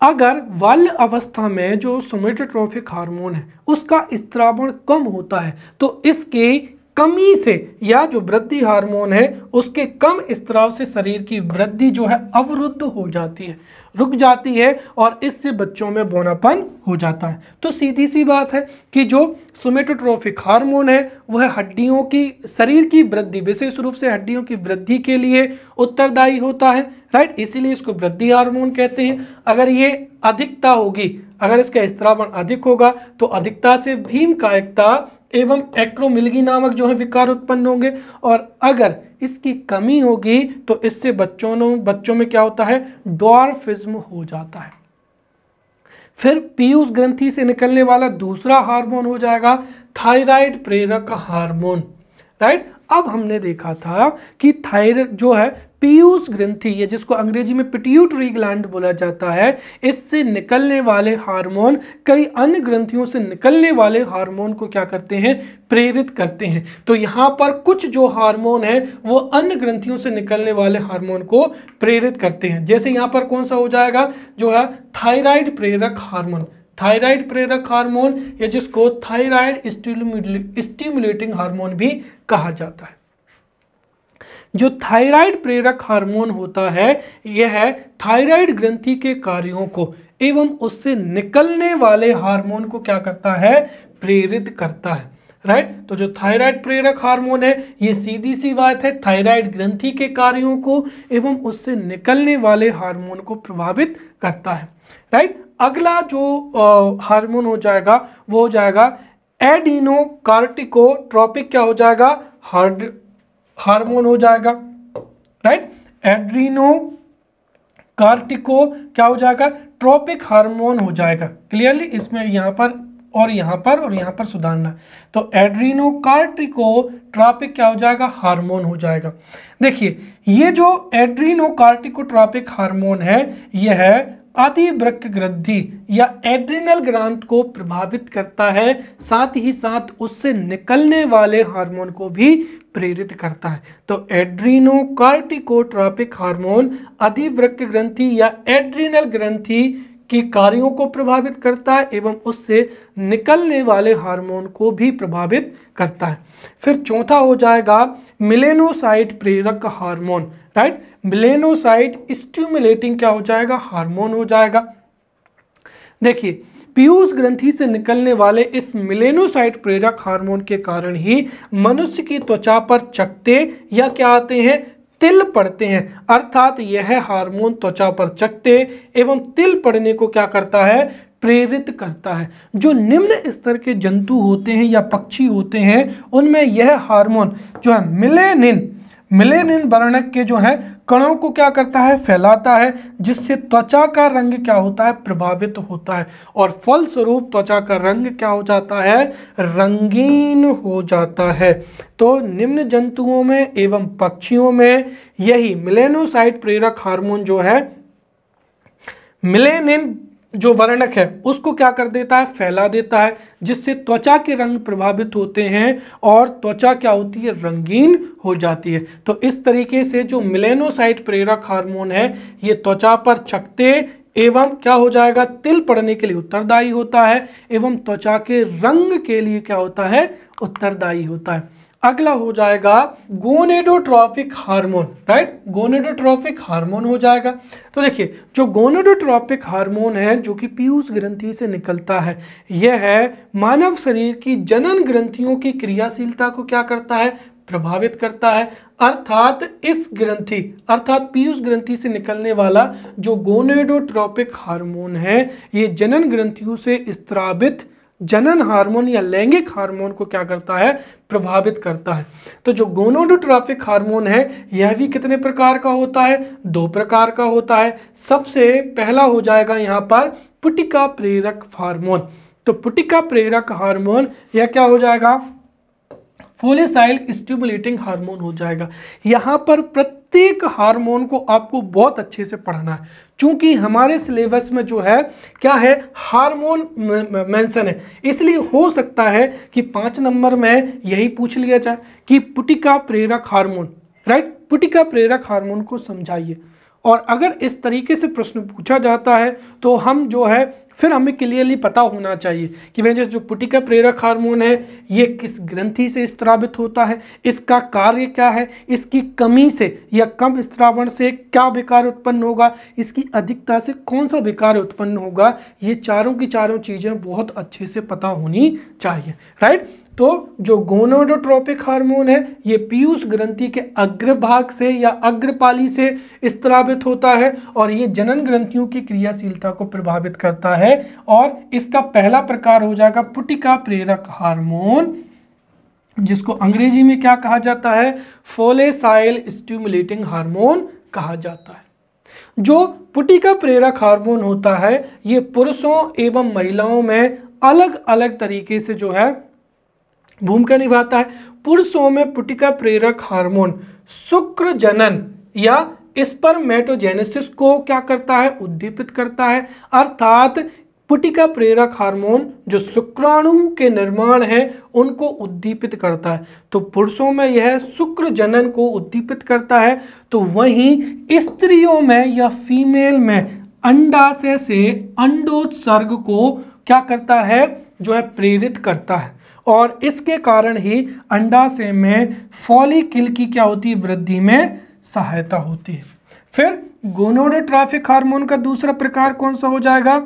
अगर वाल अवस्था में जो सोमेटोट्रॉफिक हार्मोन है उसका स्त्रावण कम होता है तो इसकी कमी से या जो वृद्धि हार्मोन है उसके कम स्त्राव से शरीर की वृद्धि जो है अवरुद्ध हो जाती है रुक जाती है और इससे बच्चों में बोनापन हो जाता है तो सीधी सी बात है कि जो सोमेटोट्रोफिक हार्मोन है वह हड्डियों की शरीर की वृद्धि विशेष रूप से हड्डियों की वृद्धि के लिए उत्तरदायी होता है राइट इसीलिए इसको वृद्धि हार्मोन कहते हैं अगर ये अधिकता होगी अगर इसका स्त्रावण अधिक होगा तो अधिकता से भीम एवं एक्रोमिलगी नामक जो है विकार उत्पन्न होंगे और अगर इसकी कमी होगी तो इससे बच्चों बच्चों में क्या होता है डॉर्फिज्म हो जाता है फिर पीयूष ग्रंथि से निकलने वाला दूसरा हार्मोन हो जाएगा थायराइड प्रेरक हार्मोन राइट अब हमने देखा था कि थायर जो है पीयूष ग्रंथि ये जिसको अंग्रेजी में पिट्यूटरी ग्लैंड बोला जाता है इससे निकलने वाले हार्मोन कई अन्य ग्रंथियों से निकलने वाले हार्मोन को क्या करते हैं प्रेरित करते हैं तो यहाँ पर कुछ जो हार्मोन है वो अन्य ग्रंथियों से निकलने वाले हार्मोन को प्रेरित करते हैं जैसे यहाँ पर कौन सा हो जाएगा जो है थायराइड प्रेरक हारमोन थायराइड प्रेरक हार्मोन या जिसको थायराइड स्टिमुलेटिंग हार्मोन भी कहा जाता है जो थायराइड प्रेरक हार्मोन होता है यह है थायराइड ग्रंथि के कार्यों को एवं उससे निकलने वाले हार्मोन को क्या करता है प्रेरित करता है राइट right? तो जो थायराइड प्रेरक हार्मोन है ये सीधी सी बात है थायराइड ग्रंथि के कार्यों को एवं उससे निकलने वाले हार्मोन को प्रभावित करता है राइट right? अगला जो हार्मोन हो जाएगा वो हो जाएगा एडिनो कार्टिकोट्रॉपिक क्या हो जाएगा हार्ड हार्मोन हो जाएगा राइट एड्रीनो कार्टिको क्या हो जाएगा ट्रॉपिक हार्मोन हो जाएगा क्लियरली इसमें यहां पर और यहां पर और यहां पर सुधारना तो एड्रीनो कार्टिको ट्रॉपिक क्या हो जाएगा हार्मोन हो जाएगा देखिए ये जो एड्रीनो कार्टिको ट्रॉपिक हार्मोन है ये है आदिवृक्क ग्रंथि या एड्रिनल ग्रंथ को प्रभावित करता है साथ ही साथ उससे निकलने वाले हार्मोन को भी प्रेरित करता है तो एड्रीनोकार्टिकोट्रॉपिक हार्मोन अधिवृक्क ग्रंथि या एड्रिनल ग्रंथि के कार्यों को प्रभावित करता है एवं उससे निकलने वाले हार्मोन को भी प्रभावित करता है फिर चौथा हो जाएगा मिलेनोसाइट प्रेरक हार्मोन राइट ब्लेनोसाइट स्ट्यूमुलेटिंग क्या हो जाएगा हार्मोन हो जाएगा देखिए पीयूष ग्रंथि से निकलने वाले इस मिलेनोसाइट प्रेरक हार्मोन के कारण ही मनुष्य की त्वचा पर चकते या क्या आते हैं तिल पड़ते हैं अर्थात यह हार्मोन त्वचा पर चकते एवं तिल पड़ने को क्या करता है प्रेरित करता है जो निम्न स्तर के जंतु होते हैं या पक्षी होते हैं उनमें यह हार्मोन जो है मिलेनिन मिलेनिन वर्णक के जो है कणों को क्या करता है फैलाता है जिससे त्वचा का रंग क्या होता है प्रभावित होता है और फलस्वरूप त्वचा का रंग क्या हो जाता है रंगीन हो जाता है तो निम्न जंतुओं में एवं पक्षियों में यही मिलेनोसाइट प्रेरक हार्मोन जो है मिलेनिन जो वर्णक है उसको क्या कर देता है फैला देता है जिससे त्वचा के रंग प्रभावित होते हैं और त्वचा क्या होती है रंगीन हो जाती है तो इस तरीके से जो मिलेनोसाइट प्रेरक हार्मोन है ये त्वचा पर छकते एवं क्या हो जाएगा तिल पड़ने के लिए उत्तरदायी होता है एवं त्वचा के रंग के लिए क्या होता है उत्तरदायी होता है अगला हो जाएगा gonadotropic hormone right gonadotrophic hormone हो जाएगा तो देखिए जो गोनेडोट्रॉपिक हार्मोन है जो कि पीयूष ग्रंथि से निकलता है यह है मानव शरीर की जनन ग्रंथियों की क्रियाशीलता को क्या करता है प्रभावित करता है अर्थात इस ग्रंथि अर्थात पीयूष ग्रंथि से निकलने वाला जो गोनेडोट्रॉपिक हार्मोन है ये जनन ग्रंथियों से स्त्रावित जनन हार्मोन या लैंगिक हार्मोन को क्या करता है प्रभावित करता है तो जो गोनोडोट्राफिक हार्मोन है यह भी कितने प्रकार का होता है दो प्रकार का होता है सबसे पहला हो जाएगा यहाँ पर पुटिका प्रेरक हार्मोन तो पुटिका प्रेरक हार्मोन यह क्या हो जाएगा फोलिसाइल स्टिमुलेटिंग हार्मोन हो जाएगा यहाँ पर प्रत्येक प्रत्येक हार्मोन को आपको बहुत अच्छे से पढ़ना है क्योंकि हमारे सिलेबस में जो है क्या है हार्मोन मेंशन है इसलिए हो सकता है कि पांच नंबर में यही पूछ लिया जाए कि पुटिका प्रेरक हार्मोन राइट पुटिका प्रेरक हार्मोन को समझाइए और अगर इस तरीके से प्रश्न पूछा जाता है तो हम जो है फिर हमें क्लियरली पता होना चाहिए कि भाई जो पुटिका प्रेरक हार्मोन है ये किस ग्रंथि से स्त्रावित होता है इसका कार्य क्या है इसकी कमी से या कम स्त्रावण से क्या विकार उत्पन्न होगा इसकी अधिकता से कौन सा विकार उत्पन्न होगा ये चारों की चारों चीज़ें बहुत अच्छे से पता होनी चाहिए राइट तो जो गोनोडोट्रोपिक हार्मोन है ये पीयूष ग्रंथि के अग्रभाग से या अग्रपाली से स्त्रावित होता है और ये जनन ग्रंथियों की क्रियाशीलता को प्रभावित करता है और इसका पहला प्रकार हो जाएगा पुटिका प्रेरक हार्मोन जिसको अंग्रेजी में क्या कहा जाता है फोलेसाइल स्टिमुलेटिंग हार्मोन कहा जाता है जो पुटिका प्रेरक हार्मोन होता है ये पुरुषों एवं महिलाओं में अलग अलग तरीके से जो है भूमिका निभाता है पुरुषों में पुटिका प्रेरक हार्मोन शुक्र जनन या स्पर्मेटोजेनेसिस को क्या करता है उद्दीपित करता है अर्थात पुटिका प्रेरक हार्मोन जो शुक्राणु के निर्माण है उनको उद्दीपित करता है तो पुरुषों में यह शुक्र जनन को उद्दीपित करता है तो वहीं स्त्रियों में या फीमेल में अंडाशय से अंडोत्सर्ग को क्या करता है जो है प्रेरित करता है और इसके कारण ही अंडाशय में फॉलिकिल की क्या होती है वृद्धि में सहायता होती है फिर गोनोडोट्राफिक हार्मोन का दूसरा प्रकार कौन सा हो जाएगा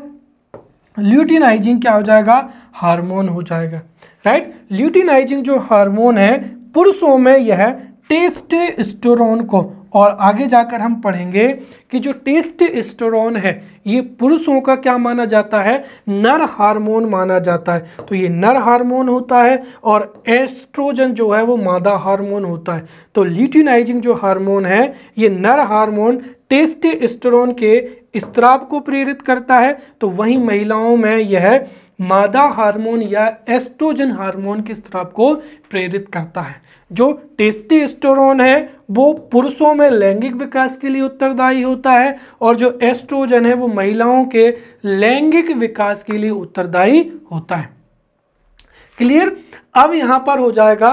ल्यूटिनाइजिंग क्या हो जाएगा हार्मोन हो जाएगा राइट ल्यूटिनाइजिंग जो हार्मोन है पुरुषों में यह टेस्टेस्टोरोन को और आगे जाकर हम पढ़ेंगे कि जो टेस्ट स्टोरॉन है ये पुरुषों का क्या माना जाता है नर हार्मोन माना जाता है तो ये नर हार्मोन होता है और एस्ट्रोजन जो है वो मादा हार्मोन होता है तो ल्यूटिनाइजिंग जो हार्मोन है ये नर हार्मोन टेस्ट एस्टोरॉन के स्त्राव को प्रेरित करता है तो वहीं महिलाओं में यह मादा हार्मोन या एस्ट्रोजन हार्मोन के स्त्राव को प्रेरित करता है जो टेस्टी टेस्टीस्टोरोन है वो पुरुषों में लैंगिक विकास के लिए उत्तरदायी होता है और जो एस्ट्रोजन है वो महिलाओं के लैंगिक विकास के लिए उत्तरदायी होता है क्लियर अब यहां पर हो जाएगा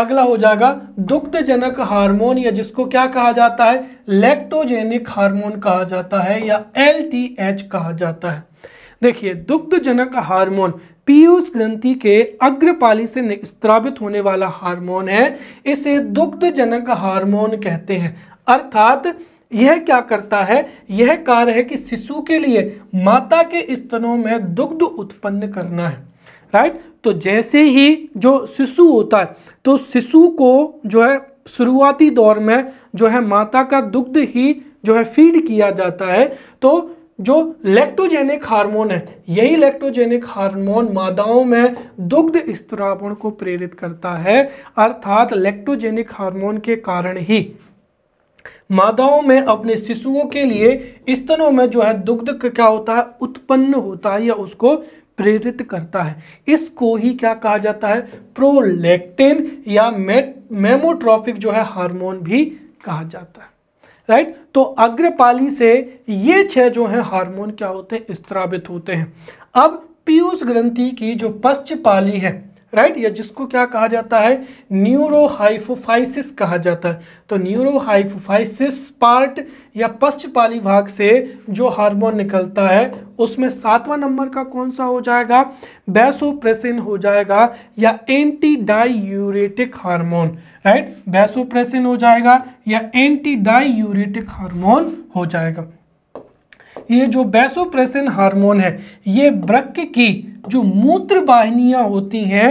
अगला हो जाएगा दुग्धजनक हार्मोन या जिसको क्या कहा जाता है लैक्टोजेनिक हार्मोन कहा जाता है या एल कहा जाता है देखिए दुग्धजनक हार्मोन पीयूष ग्रंथि के अग्रपाली से स्त्रावित होने वाला हार्मोन है इसे दुग्धजनक हार्मोन कहते हैं अर्थात यह क्या करता है यह कार्य है कि शिशु के लिए माता के स्तनों में दुग्ध उत्पन्न करना है राइट तो जैसे ही जो शिशु होता है तो शिशु को जो है शुरुआती दौर में जो है माता का दुग्ध ही जो है फीड किया जाता है तो जो लेक्टोजेनिक हार्मोन है यही लेक्टोजेनिक हार्मोन मादाओं में दुग्ध स्त्रावण को प्रेरित करता है अर्थात लेक्टोजेनिक हार्मोन के कारण ही मादाओं में अपने शिशुओं के लिए स्तनों में जो है दुग्ध क्या होता है उत्पन्न होता है या उसको प्रेरित करता है इसको ही क्या कहा जाता है प्रोलेक्टिन या मेमोट्रॉफिक जो है हार्मोन भी कहा जाता है राइट तो अग्रपाली से ये छह जो हैं हार्मोन क्या होते हैं स्त्रावित होते हैं अब पीयूष ग्रंथि की जो पश्चपाली है राइट या जिसको क्या कहा जाता है न्यूरोहाइफोफाइसिस कहा जाता है तो न्यूरोहाइफोफाइसिस पार्ट या पश्चपाली भाग से जो हार्मोन निकलता है उसमें सातवां नंबर का कौन सा हो जाएगा बैसोप्रेसिन हो जाएगा या anti diuretic hormone right vasopressin हो जाएगा या एंटी डायूरेटिक हार्मोन हो जाएगा ये जो बैसोप्रेसिन हार्मोन है ये ब्रक की जो मूत्र वाहिनियाँ होती हैं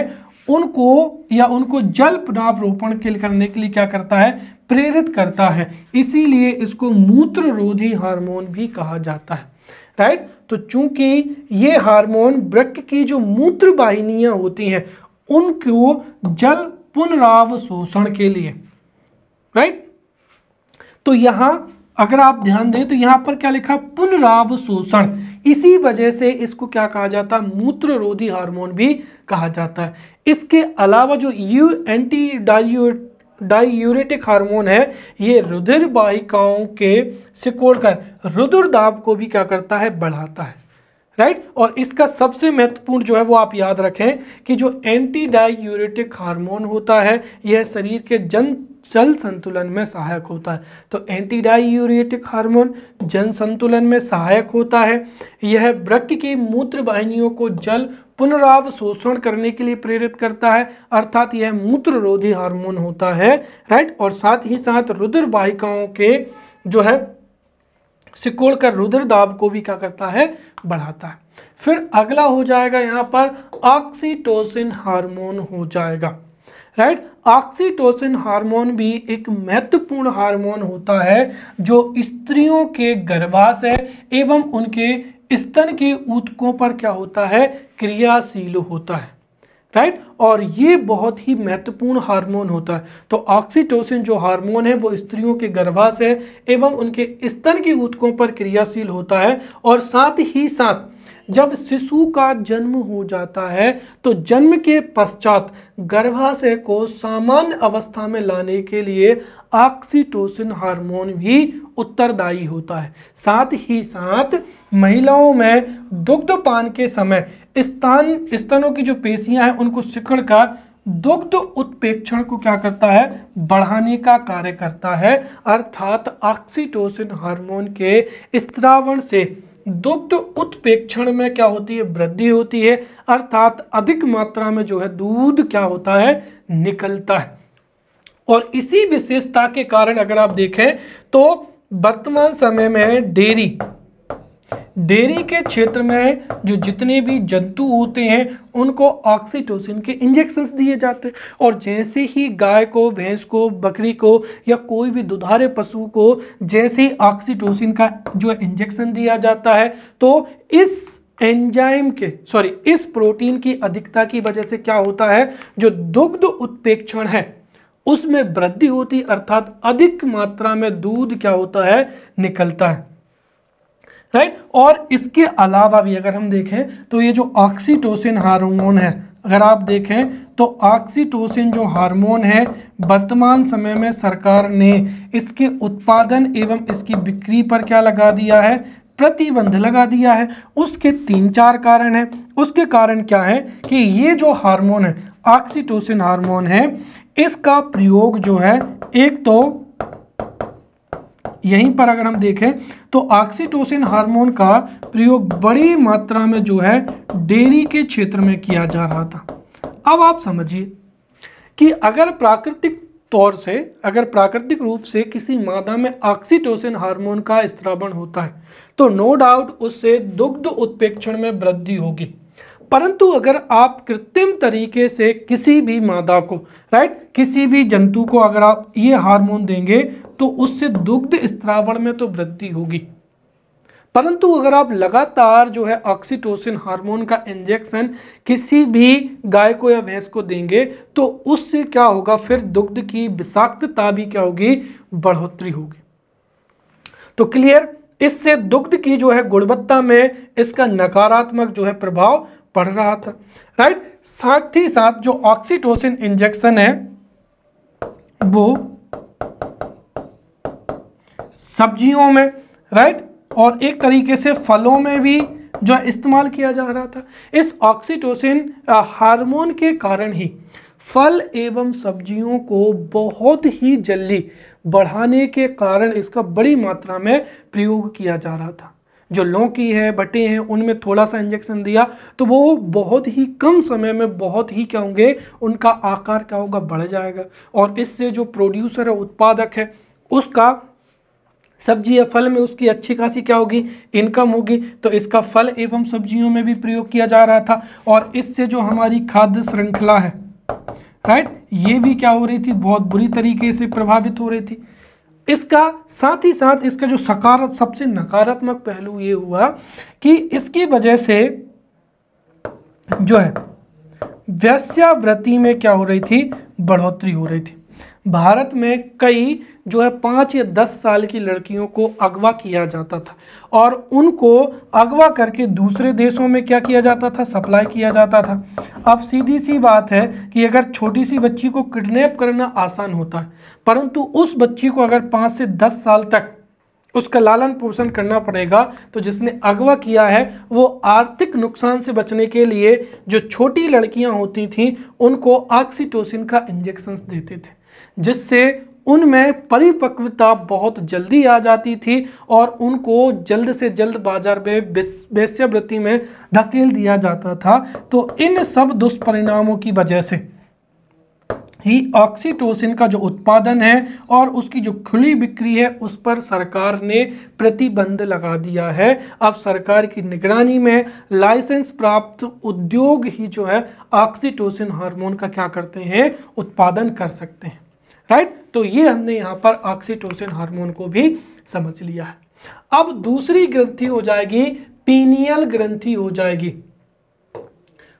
उनको या उनको जल पुनावरोपण के करने के लिए क्या करता है प्रेरित करता है इसीलिए इसको मूत्र रोधी हार्मोन भी कहा जाता है राइट तो चूंकि ये हार्मोन ब्रक की जो मूत्र वाहिनियाँ होती हैं उनको जल पुनरावशोषण के लिए राइट तो यहाँ अगर आप ध्यान दें तो यहाँ पर क्या लिखा शोषण इसी वजह से इसको क्या कहा जाता है मूत्र रोधी हार्मोन भी कहा जाता है इसके अलावा जो यू एंटी डाइट डायूरेटिक हार्मोन है ये रुधिर बाहिकाओं के सिकोड़कर रुधिर दाब को भी क्या करता है बढ़ाता है राइट और इसका सबसे महत्वपूर्ण जो है वो आप याद रखें कि जो एंटी डायूरेटिक हार्मोन होता है यह शरीर के जन जल संतुलन में सहायक होता है तो एंटी डाई हार्मोन जल संतुलन में सहायक होता है यह वृक्क की मूत्र वाहिनियों को जल शोषण करने के लिए प्रेरित करता है अर्थात यह मूत्र रोधी हार्मोन होता है राइट और साथ ही साथ रुद्र वाहिकाओं के जो है सिकोड़ कर रुद्र दाब को भी क्या करता है बढ़ाता है फिर अगला हो जाएगा यहाँ पर ऑक्सीटोसिन हार्मोन हो जाएगा राइट ऑक्सीटोसिन हार्मोन भी एक महत्वपूर्ण हार्मोन होता है जो स्त्रियों के गर्भाशय एवं उनके स्तन के ऊतकों पर क्या होता है क्रियाशील होता है राइट right? और ये बहुत ही महत्वपूर्ण हार्मोन होता है तो ऑक्सीटोसिन जो हार्मोन है वो स्त्रियों के गर्भाशय एवं उनके स्तन के ऊतकों पर क्रियाशील होता है और साथ ही साथ जब शिशु का जन्म हो जाता है तो जन्म के पश्चात गर्भाशय को सामान्य अवस्था में लाने के लिए ऑक्सीटोसिन हार्मोन भी उत्तरदायी होता है साथ ही साथ महिलाओं में दुग्ध पान के समय स्तन स्तनों की जो पेशियां हैं उनको सिकड़ कर दुग्ध उत्पेक्षण को क्या करता है बढ़ाने का कार्य करता है अर्थात ऑक्सीटोसिन हार्मोन के स्त्रावण से दुग्ध उत्पेक्षण में क्या होती है वृद्धि होती है अर्थात अधिक मात्रा में जो है दूध क्या होता है निकलता है और इसी विशेषता के कारण अगर आप देखें तो वर्तमान समय में डेयरी डेयरी के क्षेत्र में जो जितने भी जंतु होते हैं उनको ऑक्सीटोसिन के इंजेक्शंस दिए जाते हैं और जैसे ही गाय को भैंस को बकरी को या कोई भी दुधारे पशु को जैसे ही ऑक्सीटोसिन का जो इंजेक्शन दिया जाता है तो इस एंजाइम के सॉरी इस प्रोटीन की अधिकता की वजह से क्या होता है जो दुग्ध उत्पेक्षण है उसमें वृद्धि होती अर्थात अधिक मात्रा में दूध क्या होता है निकलता है राइट और इसके अलावा भी अगर हम देखें तो ये जो ऑक्सीटोसिन हार्मोन है अगर आप देखें तो ऑक्सीटोसिन जो हार्मोन है वर्तमान समय में सरकार ने इसके उत्पादन एवं इसकी बिक्री पर क्या लगा दिया है प्रतिबंध लगा दिया है उसके तीन चार कारण हैं उसके कारण क्या है कि ये जो हार्मोन है ऑक्सीटोसिन हार्मोन है इसका प्रयोग जो है एक तो यहीं पर अगर हम देखें तो ऑक्सीटोसिन हार्मोन का प्रयोग बड़ी मात्रा में जो है डेयरी के क्षेत्र में किया जा रहा था अब आप समझिए कि अगर प्राकृतिक तौर से अगर प्राकृतिक रूप से किसी मादा में ऑक्सीटोसिन हार्मोन का स्त्रावण होता है तो नो डाउट उससे दुग्ध उत्पेक्षण में वृद्धि होगी परंतु अगर आप कृत्रिम तरीके से किसी भी मादा को राइट किसी भी जंतु को अगर आप ये हार्मोन देंगे तो उससे दुग्ध स्त्रावण में तो वृद्धि होगी परंतु अगर आप लगातार जो है ऑक्सीटोसिन हार्मोन का इंजेक्शन किसी भी गाय को या भैंस को देंगे तो उससे क्या होगा फिर दुग्ध की विषाक्तता भी क्या होगी बढ़ोतरी होगी तो क्लियर इससे दुग्ध की जो है गुणवत्ता में इसका नकारात्मक जो है प्रभाव पड़ रहा था राइट साथ ही साथ जो ऑक्सीटोसिन इंजेक्शन है वो सब्जियों में राइट और एक तरीके से फलों में भी जो इस्तेमाल किया जा रहा था इस ऑक्सीटोसिन हार्मोन के कारण ही फल एवं सब्जियों को बहुत ही जल्दी बढ़ाने के कारण इसका बड़ी मात्रा में प्रयोग किया जा रहा था जो लौकी है बटे हैं उनमें थोड़ा सा इंजेक्शन दिया तो वो बहुत ही कम समय में बहुत ही क्या होंगे उनका आकार क्या होगा बढ़ जाएगा और इससे जो प्रोड्यूसर है उत्पादक है उसका सब्जी या फल में उसकी अच्छी खासी क्या होगी इनकम होगी तो इसका फल एवं सब्जियों में भी प्रयोग किया जा रहा था और इससे जो हमारी खाद्य श्रृंखला है राइट ये भी क्या हो रही थी बहुत बुरी तरीके से प्रभावित हो रही थी इसका साथ ही साथ इसका जो सकारात्मक सबसे नकारात्मक पहलू ये हुआ कि इसकी वजह से जो है वैश्यावृत्ति में क्या हो रही थी बढ़ोतरी हो रही थी भारत में कई जो है पाँच या दस साल की लड़कियों को अगवा किया जाता था और उनको अगवा करके दूसरे देशों में क्या किया जाता था सप्लाई किया जाता था अब सीधी सी बात है कि अगर छोटी सी बच्ची को किडनैप करना आसान होता है परंतु उस बच्ची को अगर पाँच से दस साल तक उसका लालन पोषण करना पड़ेगा तो जिसने अगवा किया है वो आर्थिक नुकसान से बचने के लिए जो छोटी लड़कियां होती थीं उनको ऑक्सीटोसिन का इंजेक्शन्स देते थे जिससे उनमें परिपक्वता बहुत जल्दी आ जाती थी और उनको जल्द से जल्द बाजार में वेश्यावृत्ति में धकेल दिया जाता था तो इन सब दुष्परिणामों की वजह से ही ऑक्सीटोसिन का जो उत्पादन है और उसकी जो खुली बिक्री है उस पर सरकार ने प्रतिबंध लगा दिया है अब सरकार की निगरानी में लाइसेंस प्राप्त उद्योग ही जो है ऑक्सीटोसिन हार्मोन का क्या करते हैं उत्पादन कर सकते हैं राइट तो ये हमने यहाँ पर ऑक्सीटोसिन हार्मोन को भी समझ लिया है अब दूसरी ग्रंथि हो जाएगी पीनियल ग्रंथि हो जाएगी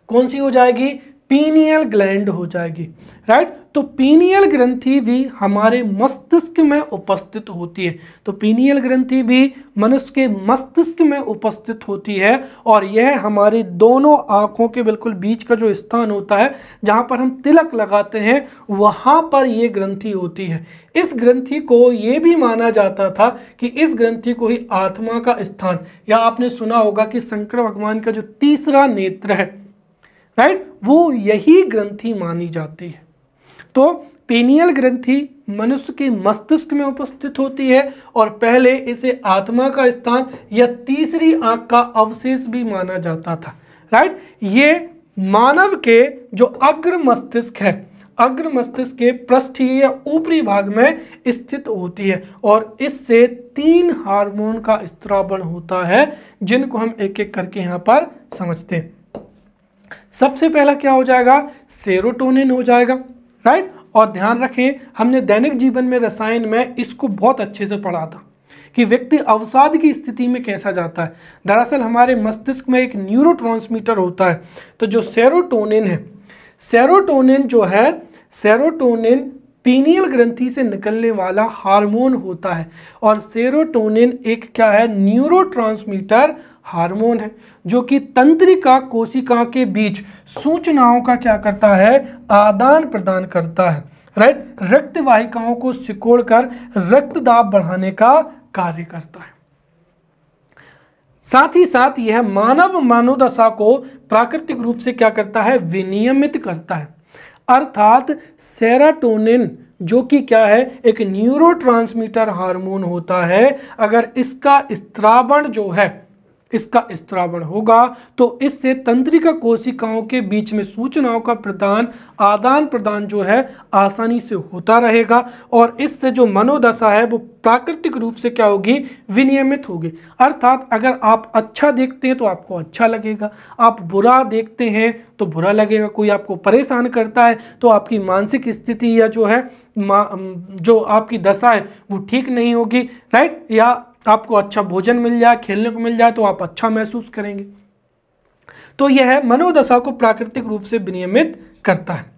कौन सी हो जाएगी पीनियल ग्लैंड हो जाएगी राइट तो पीनियल ग्रंथि भी हमारे मस्तिष्क में उपस्थित होती है तो पीनियल ग्रंथि भी मनुष्य के मस्तिष्क में उपस्थित होती है और यह हमारी दोनों आँखों के बिल्कुल बीच का जो स्थान होता है जहाँ पर हम तिलक लगाते हैं वहाँ पर यह ग्रंथि होती है इस ग्रंथि को ये भी माना जाता था कि इस ग्रंथि को ही आत्मा का स्थान या आपने सुना होगा कि शंकर भगवान का जो तीसरा नेत्र है राइट वो यही ग्रंथि मानी जाती है तो पेनियल ग्रंथि मनुष्य के मस्तिष्क में उपस्थित होती है और पहले इसे आत्मा का स्थान या तीसरी आंख का अवशेष भी माना जाता था राइट ये मानव के जो अग्र मस्तिष्क है अग्र मस्तिष्क के पृष्ठीय या ऊपरी भाग में स्थित होती है और इससे तीन हार्मोन का स्त्रावण होता है जिनको हम एक एक करके यहाँ पर समझते हैं सबसे पहला क्या हो जाएगा सेरोटोनिन हो जाएगा राइट और ध्यान रखें हमने दैनिक जीवन में रसायन में इसको बहुत अच्छे से पढ़ा था कि व्यक्ति अवसाद की स्थिति में कैसा जाता है दरअसल हमारे मस्तिष्क में एक न्यूरो होता है तो जो सेरोटोनिन है सेरोटोनिन जो है सेरोटोनिन पीनियल ग्रंथि से निकलने वाला हार्मोन होता है और सेरोटोनिन एक क्या है न्यूरो हार्मोन है जो कि तंत्रिका कोशिका के बीच सूचनाओं का क्या करता है आदान प्रदान करता है राइट रक्त वाहिकाओं को सिकोड़ कर दाब बढ़ाने का कार्य करता है साथ ही साथ यह मानव मानोदशा को प्राकृतिक रूप से क्या करता है विनियमित करता है अर्थात सेराटोनिन जो कि क्या है एक न्यूरोट्रांसमीटर हार्मोन होता है अगर इसका स्त्रावण जो है इसका स्त्रावण होगा तो इससे तंत्रिका कोशिकाओं के बीच में सूचनाओं का प्रदान आदान प्रदान जो है आसानी से होता रहेगा और इससे जो मनोदशा है वो प्राकृतिक रूप से क्या होगी विनियमित होगी अर्थात अगर आप अच्छा देखते हैं तो आपको अच्छा लगेगा आप बुरा देखते हैं तो बुरा लगेगा कोई आपको परेशान करता है तो आपकी मानसिक स्थिति या जो है जो आपकी दशा है वो ठीक नहीं होगी राइट या आपको अच्छा भोजन मिल जाए खेलने को मिल जाए तो आप अच्छा महसूस करेंगे तो यह है मनोदशा को प्राकृतिक रूप से विनियमित करता है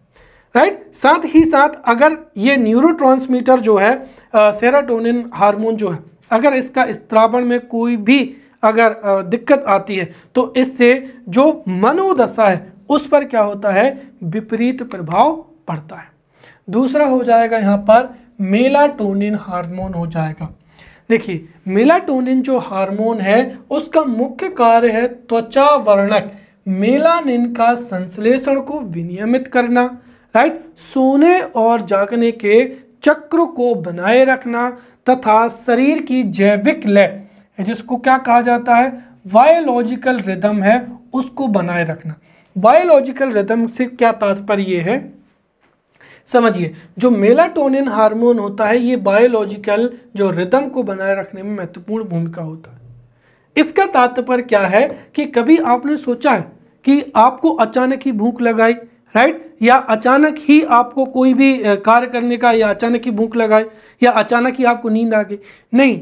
राइट साथ ही साथ अगर ये न्यूरोट्रांसमीटर जो है सेराटोनिन हार्मोन जो है अगर इसका स्त्रावण में कोई भी अगर दिक्कत आती है तो इससे जो मनोदशा है उस पर क्या होता है विपरीत प्रभाव पड़ता है दूसरा हो जाएगा यहाँ पर मेलाटोनिन हार्मोन हो जाएगा देखिए मेलाटोनिन जो हार्मोन है उसका मुख्य कार्य है त्वचा वर्णक मेलानिन का संश्लेषण को विनियमित करना राइट सोने और जागने के चक्र को बनाए रखना तथा शरीर की जैविक लय जिसको क्या कहा जाता है बायोलॉजिकल रिदम है उसको बनाए रखना बायोलॉजिकल रिदम से क्या तात्पर्य है समझिए जो मेलाटोनिन हार्मोन होता है ये बायोलॉजिकल जो रिदम को बनाए रखने में महत्वपूर्ण भूमिका होता है इसका तात्पर्य क्या है कि कभी आपने सोचा है कि आपको अचानक ही भूख लगाई राइट या अचानक ही आपको कोई भी कार्य करने का या अचानक ही भूख लगाए या अचानक ही आपको नींद आ गई नहीं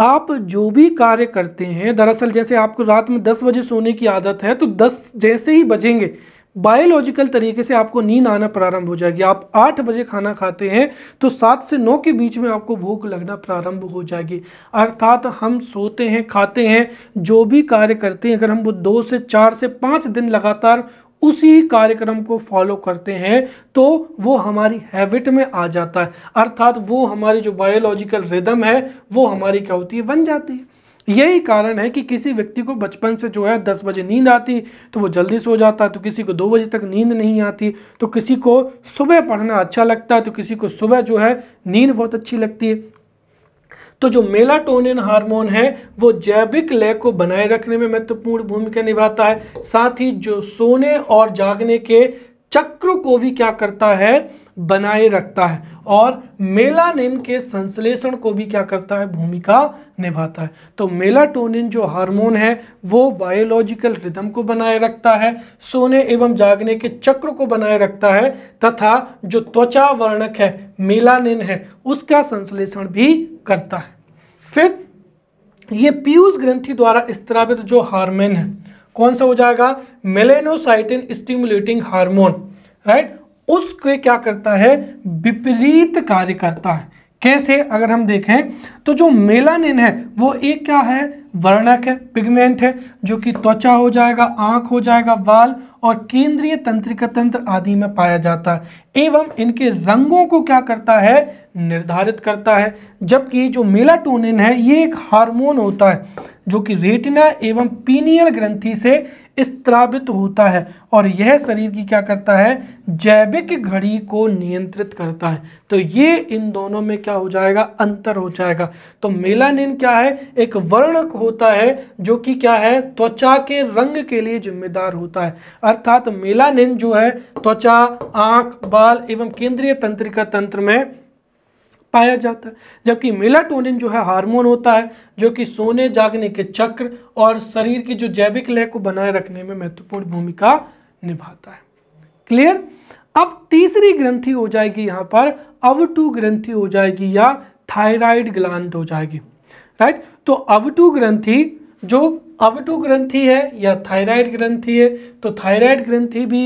आप जो भी कार्य करते हैं दरअसल जैसे आपको रात में दस बजे सोने की आदत है तो दस जैसे ही बजेंगे बायोलॉजिकल तरीके से आपको नींद आना प्रारंभ हो जाएगी आप आठ बजे खाना खाते हैं तो सात से नौ के बीच में आपको भूख लगना प्रारंभ हो जाएगी अर्थात हम सोते हैं खाते हैं जो भी कार्य करते हैं अगर हम वो दो से चार से पाँच दिन लगातार उसी कार्यक्रम को फॉलो करते हैं तो वो हमारी हैबिट में आ जाता है अर्थात वो हमारी जो बायोलॉजिकल रिदम है वो हमारी क्या होती है बन जाती है यही कारण है कि किसी व्यक्ति को बचपन से जो है दस बजे नींद आती तो वो जल्दी सो जाता तो किसी को दो बजे तक नींद नहीं आती तो किसी को सुबह पढ़ना अच्छा लगता है तो किसी को सुबह जो है नींद बहुत अच्छी लगती है तो जो मेलाटोनिन हार्मोन है वो जैविक लय को बनाए रखने में महत्वपूर्ण भूमिका निभाता है साथ ही जो सोने और जागने के चक्र को भी क्या करता है बनाए रखता है और मेलानिन के संश्लेषण को भी क्या करता है भूमिका निभाता है तो मेलाटोनिन जो हार्मोन है वो बायोलॉजिकल रिदम को बनाए रखता है सोने एवं जागने के चक्र को बनाए रखता है तथा जो त्वचा वर्णक है मेलानिन है उसका संश्लेषण भी करता है फिर ये पीयूष ग्रंथि द्वारा स्त्रावित जो हार्मोन है कौन सा हो जाएगा मेलेनोसाइटिन स्टिमुलेटिंग हार्मोन राइट उसके क्या करता है विपरीत कार्य करता है कैसे अगर हम देखें तो जो मेलानिन है वो एक क्या है वर्णक है पिगमेंट है जो कि त्वचा हो जाएगा आंख हो जाएगा बाल और केंद्रीय तंत्रिका तंत्र आदि में पाया जाता है एवं इनके रंगों को क्या करता है निर्धारित करता है जबकि जो मेलाटोनिन है ये एक हार्मोन होता है जो कि रेटिना एवं पीनियल ग्रंथि से स्त्रावित होता है और यह शरीर की क्या करता है जैविक घड़ी को नियंत्रित करता है तो ये इन दोनों में क्या हो जाएगा अंतर हो जाएगा तो मेलानिन क्या है एक वर्णक होता है जो कि क्या है त्वचा के रंग के लिए जिम्मेदार होता है अर्थात मेलानिन जो है त्वचा आंख बाल एवं केंद्रीय तंत्रिका तंत्र में पाया जाता है जबकि मेलाटोनिन जो है हार्मोन होता है जो कि सोने जागने के चक्र और शरीर की जो जैविक लय को बनाए रखने में महत्वपूर्ण भूमिका निभाता है क्लियर अब तीसरी ग्रंथि हो जाएगी यहाँ पर अव टू ग्रंथि हो जाएगी या थायराइड ग्लांट हो जाएगी राइट तो अवटू ग्रंथि जो अवटु ग्रंथि है या थायराइड ग्रंथि है तो थायराइड ग्रंथि भी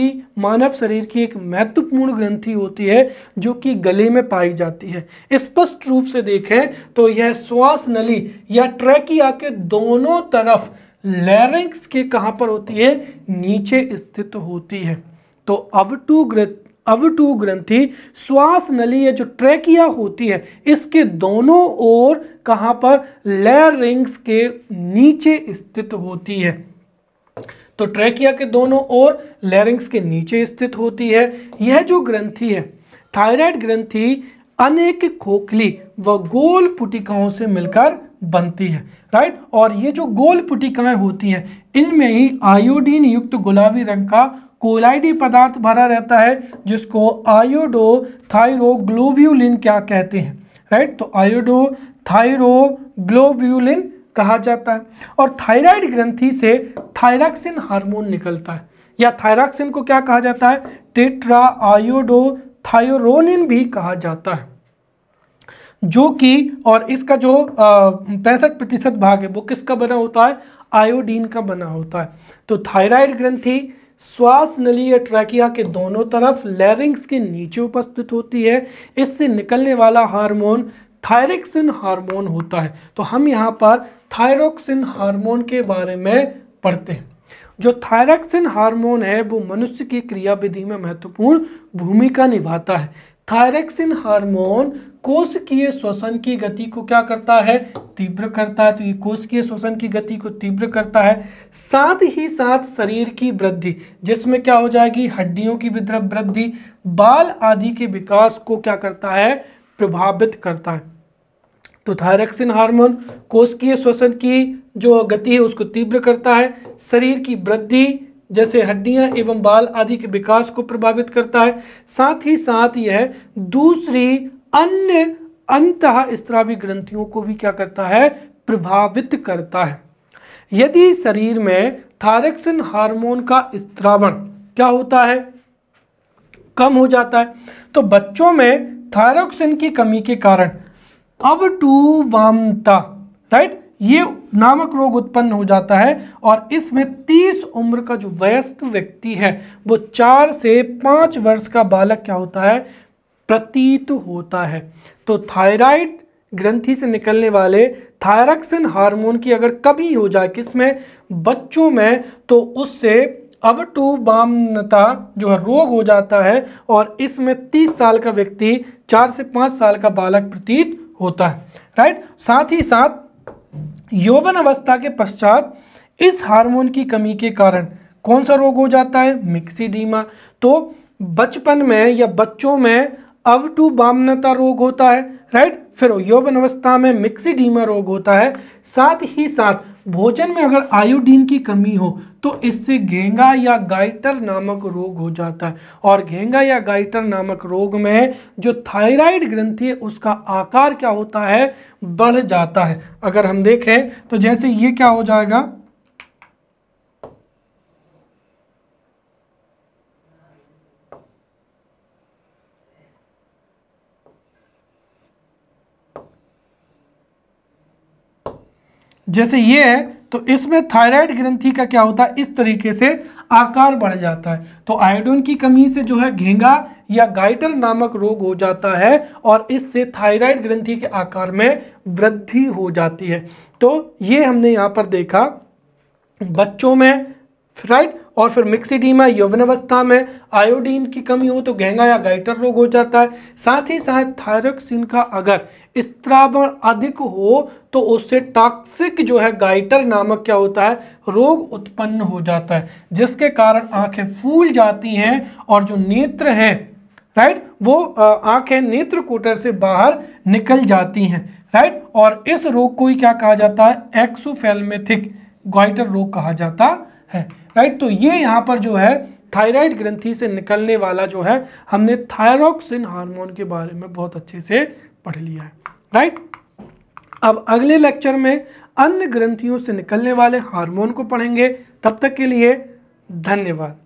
मानव शरीर की एक महत्वपूर्ण ग्रंथि होती है जो कि गले में पाई जाती है स्पष्ट रूप से देखें तो यह श्वास नली या ट्रैकिया के दोनों तरफ लैरिंग्स के कहाँ पर होती है नीचे स्थित होती है तो अवटु ग्रंथ अवटू ग्रंथि श्वास नली या जो ट्रैकिया होती है इसके दोनों ओर कहाँ पर लेयर रिंग्स के नीचे स्थित होती है तो ट्रैकिया के दोनों ओर लेरिंग्स के नीचे स्थित होती है यह जो ग्रंथि है थायराइड ग्रंथि अनेक खोखली व गोल पुटिकाओं से मिलकर बनती है राइट और ये जो गोल पुटिकाएं होती हैं इनमें ही आयोडीन युक्त गुलाबी रंग का कोलाइडी पदार्थ भरा रहता है जिसको आयोडो थायरोग्लोव्यूलिन क्या कहते हैं राइट तो आयोडो थायरोग्लोव्यूलिन कहा जाता है और थायराइड ग्रंथि से थायरॉक्सिन हार्मोन निकलता है या थायरॉक्सिन को क्या कहा जाता है टेट्रा आयोडो थायोरोनिन भी कहा जाता है जो कि और इसका जो पैंसठ प्रतिशत भाग है वो किसका बना होता है आयोडीन का बना होता है तो थायराइड ग्रंथि श्वास नली या ट्रैकिया के दोनों तरफ लैरिंग्स के नीचे उपस्थित होती है इससे निकलने वाला हार्मोन थायरिक्सिन हार्मोन होता है तो हम यहाँ पर थायरोक्सिन हार्मोन के बारे में पढ़ते हैं जो थायरक्सिन हार्मोन है वो मनुष्य की क्रियाविधि में महत्वपूर्ण भूमिका निभाता है थायरक्सिन हार्मोन की श्वसन की गति को क्या करता है तीव्र करता है तो ये कोशिकीय श्वसन की गति को तीव्र करता है साथ ही साथ शरीर की वृद्धि जिसमें क्या हो जाएगी हड्डियों की वृद्धि बाल आदि के विकास को क्या करता है प्रभावित करता है तो थायरक्सिन हार्मोन की श्वसन की जो गति है उसको तीव्र करता है शरीर की वृद्धि जैसे हड्डियां एवं बाल आदि के विकास को प्रभावित करता है साथ ही साथ यह दूसरी अन्य अंत स्त्रावी ग्रंथियों को भी क्या करता है प्रभावित करता है यदि शरीर में थायरेक्सिन हार्मोन का स्त्रावण क्या होता है कम हो जाता है तो बच्चों में थायरोक्सिन की कमी के कारण अब टू वामता राइट ये नामक रोग उत्पन्न हो जाता है और इसमें 30 उम्र का जो वयस्क व्यक्ति है वो चार से पांच वर्ष का बालक क्या होता है प्रतीत होता है तो थायराइड ग्रंथि से निकलने वाले थायरक्सिन हार्मोन की अगर कमी हो जाए किसमें बच्चों में तो उससे अवटुबामनता जो है रोग हो जाता है और इसमें 30 साल का व्यक्ति 4 से 5 साल का बालक प्रतीत होता है राइट साथ ही साथ यौवन अवस्था के पश्चात इस हार्मोन की कमी के कारण कौन सा रोग हो जाता है मिक्सीडीमा तो बचपन में या बच्चों में अवटू बामनता रोग होता है राइट फिर यौवन अवस्था में मिक्सिडीमा रोग होता है साथ ही साथ भोजन में अगर आयोडीन की कमी हो तो इससे घेंगा या गाइटर नामक रोग हो जाता है और घेंगा या गाइटर नामक रोग में जो थायराइड ग्रंथि है उसका आकार क्या होता है बढ़ जाता है अगर हम देखें तो जैसे ये क्या हो जाएगा जैसे ये है तो इसमें थायराइड ग्रंथि का क्या होता है इस तरीके से आकार बढ़ जाता है तो आयोडीन की कमी से जो है घेंगा या गाइटर नामक रोग हो जाता है और इससे थायराइड ग्रंथि के आकार में वृद्धि हो जाती है तो ये हमने यहाँ पर देखा बच्चों में राइट और फिर मिक्सीडीमा यौवनावस्था में आयोडीन की कमी हो तो घेंगा या गाइटर रोग हो जाता है साथ ही साथ थायरोक्सिन का अगर स्त्रावण अधिक हो तो उससे टॉक्सिक जो है गाइटर नामक क्या होता है रोग उत्पन्न हो जाता है जिसके कारण आंखें फूल जाती हैं और जो नेत्र हैं राइट वो आंखें नेत्र कोटर से बाहर निकल जाती हैं राइट और इस रोग को ही क्या कहा जाता है एक्सोफेलमेथिक गाइटर रोग कहा जाता है राइट तो ये यहाँ पर जो है थायराइड ग्रंथि से निकलने वाला जो है हमने थायरोक्सिन हार्मोन के बारे में बहुत अच्छे से पढ़ लिया है राइट अब अगले लेक्चर में अन्य ग्रंथियों से निकलने वाले हार्मोन को पढ़ेंगे तब तक के लिए धन्यवाद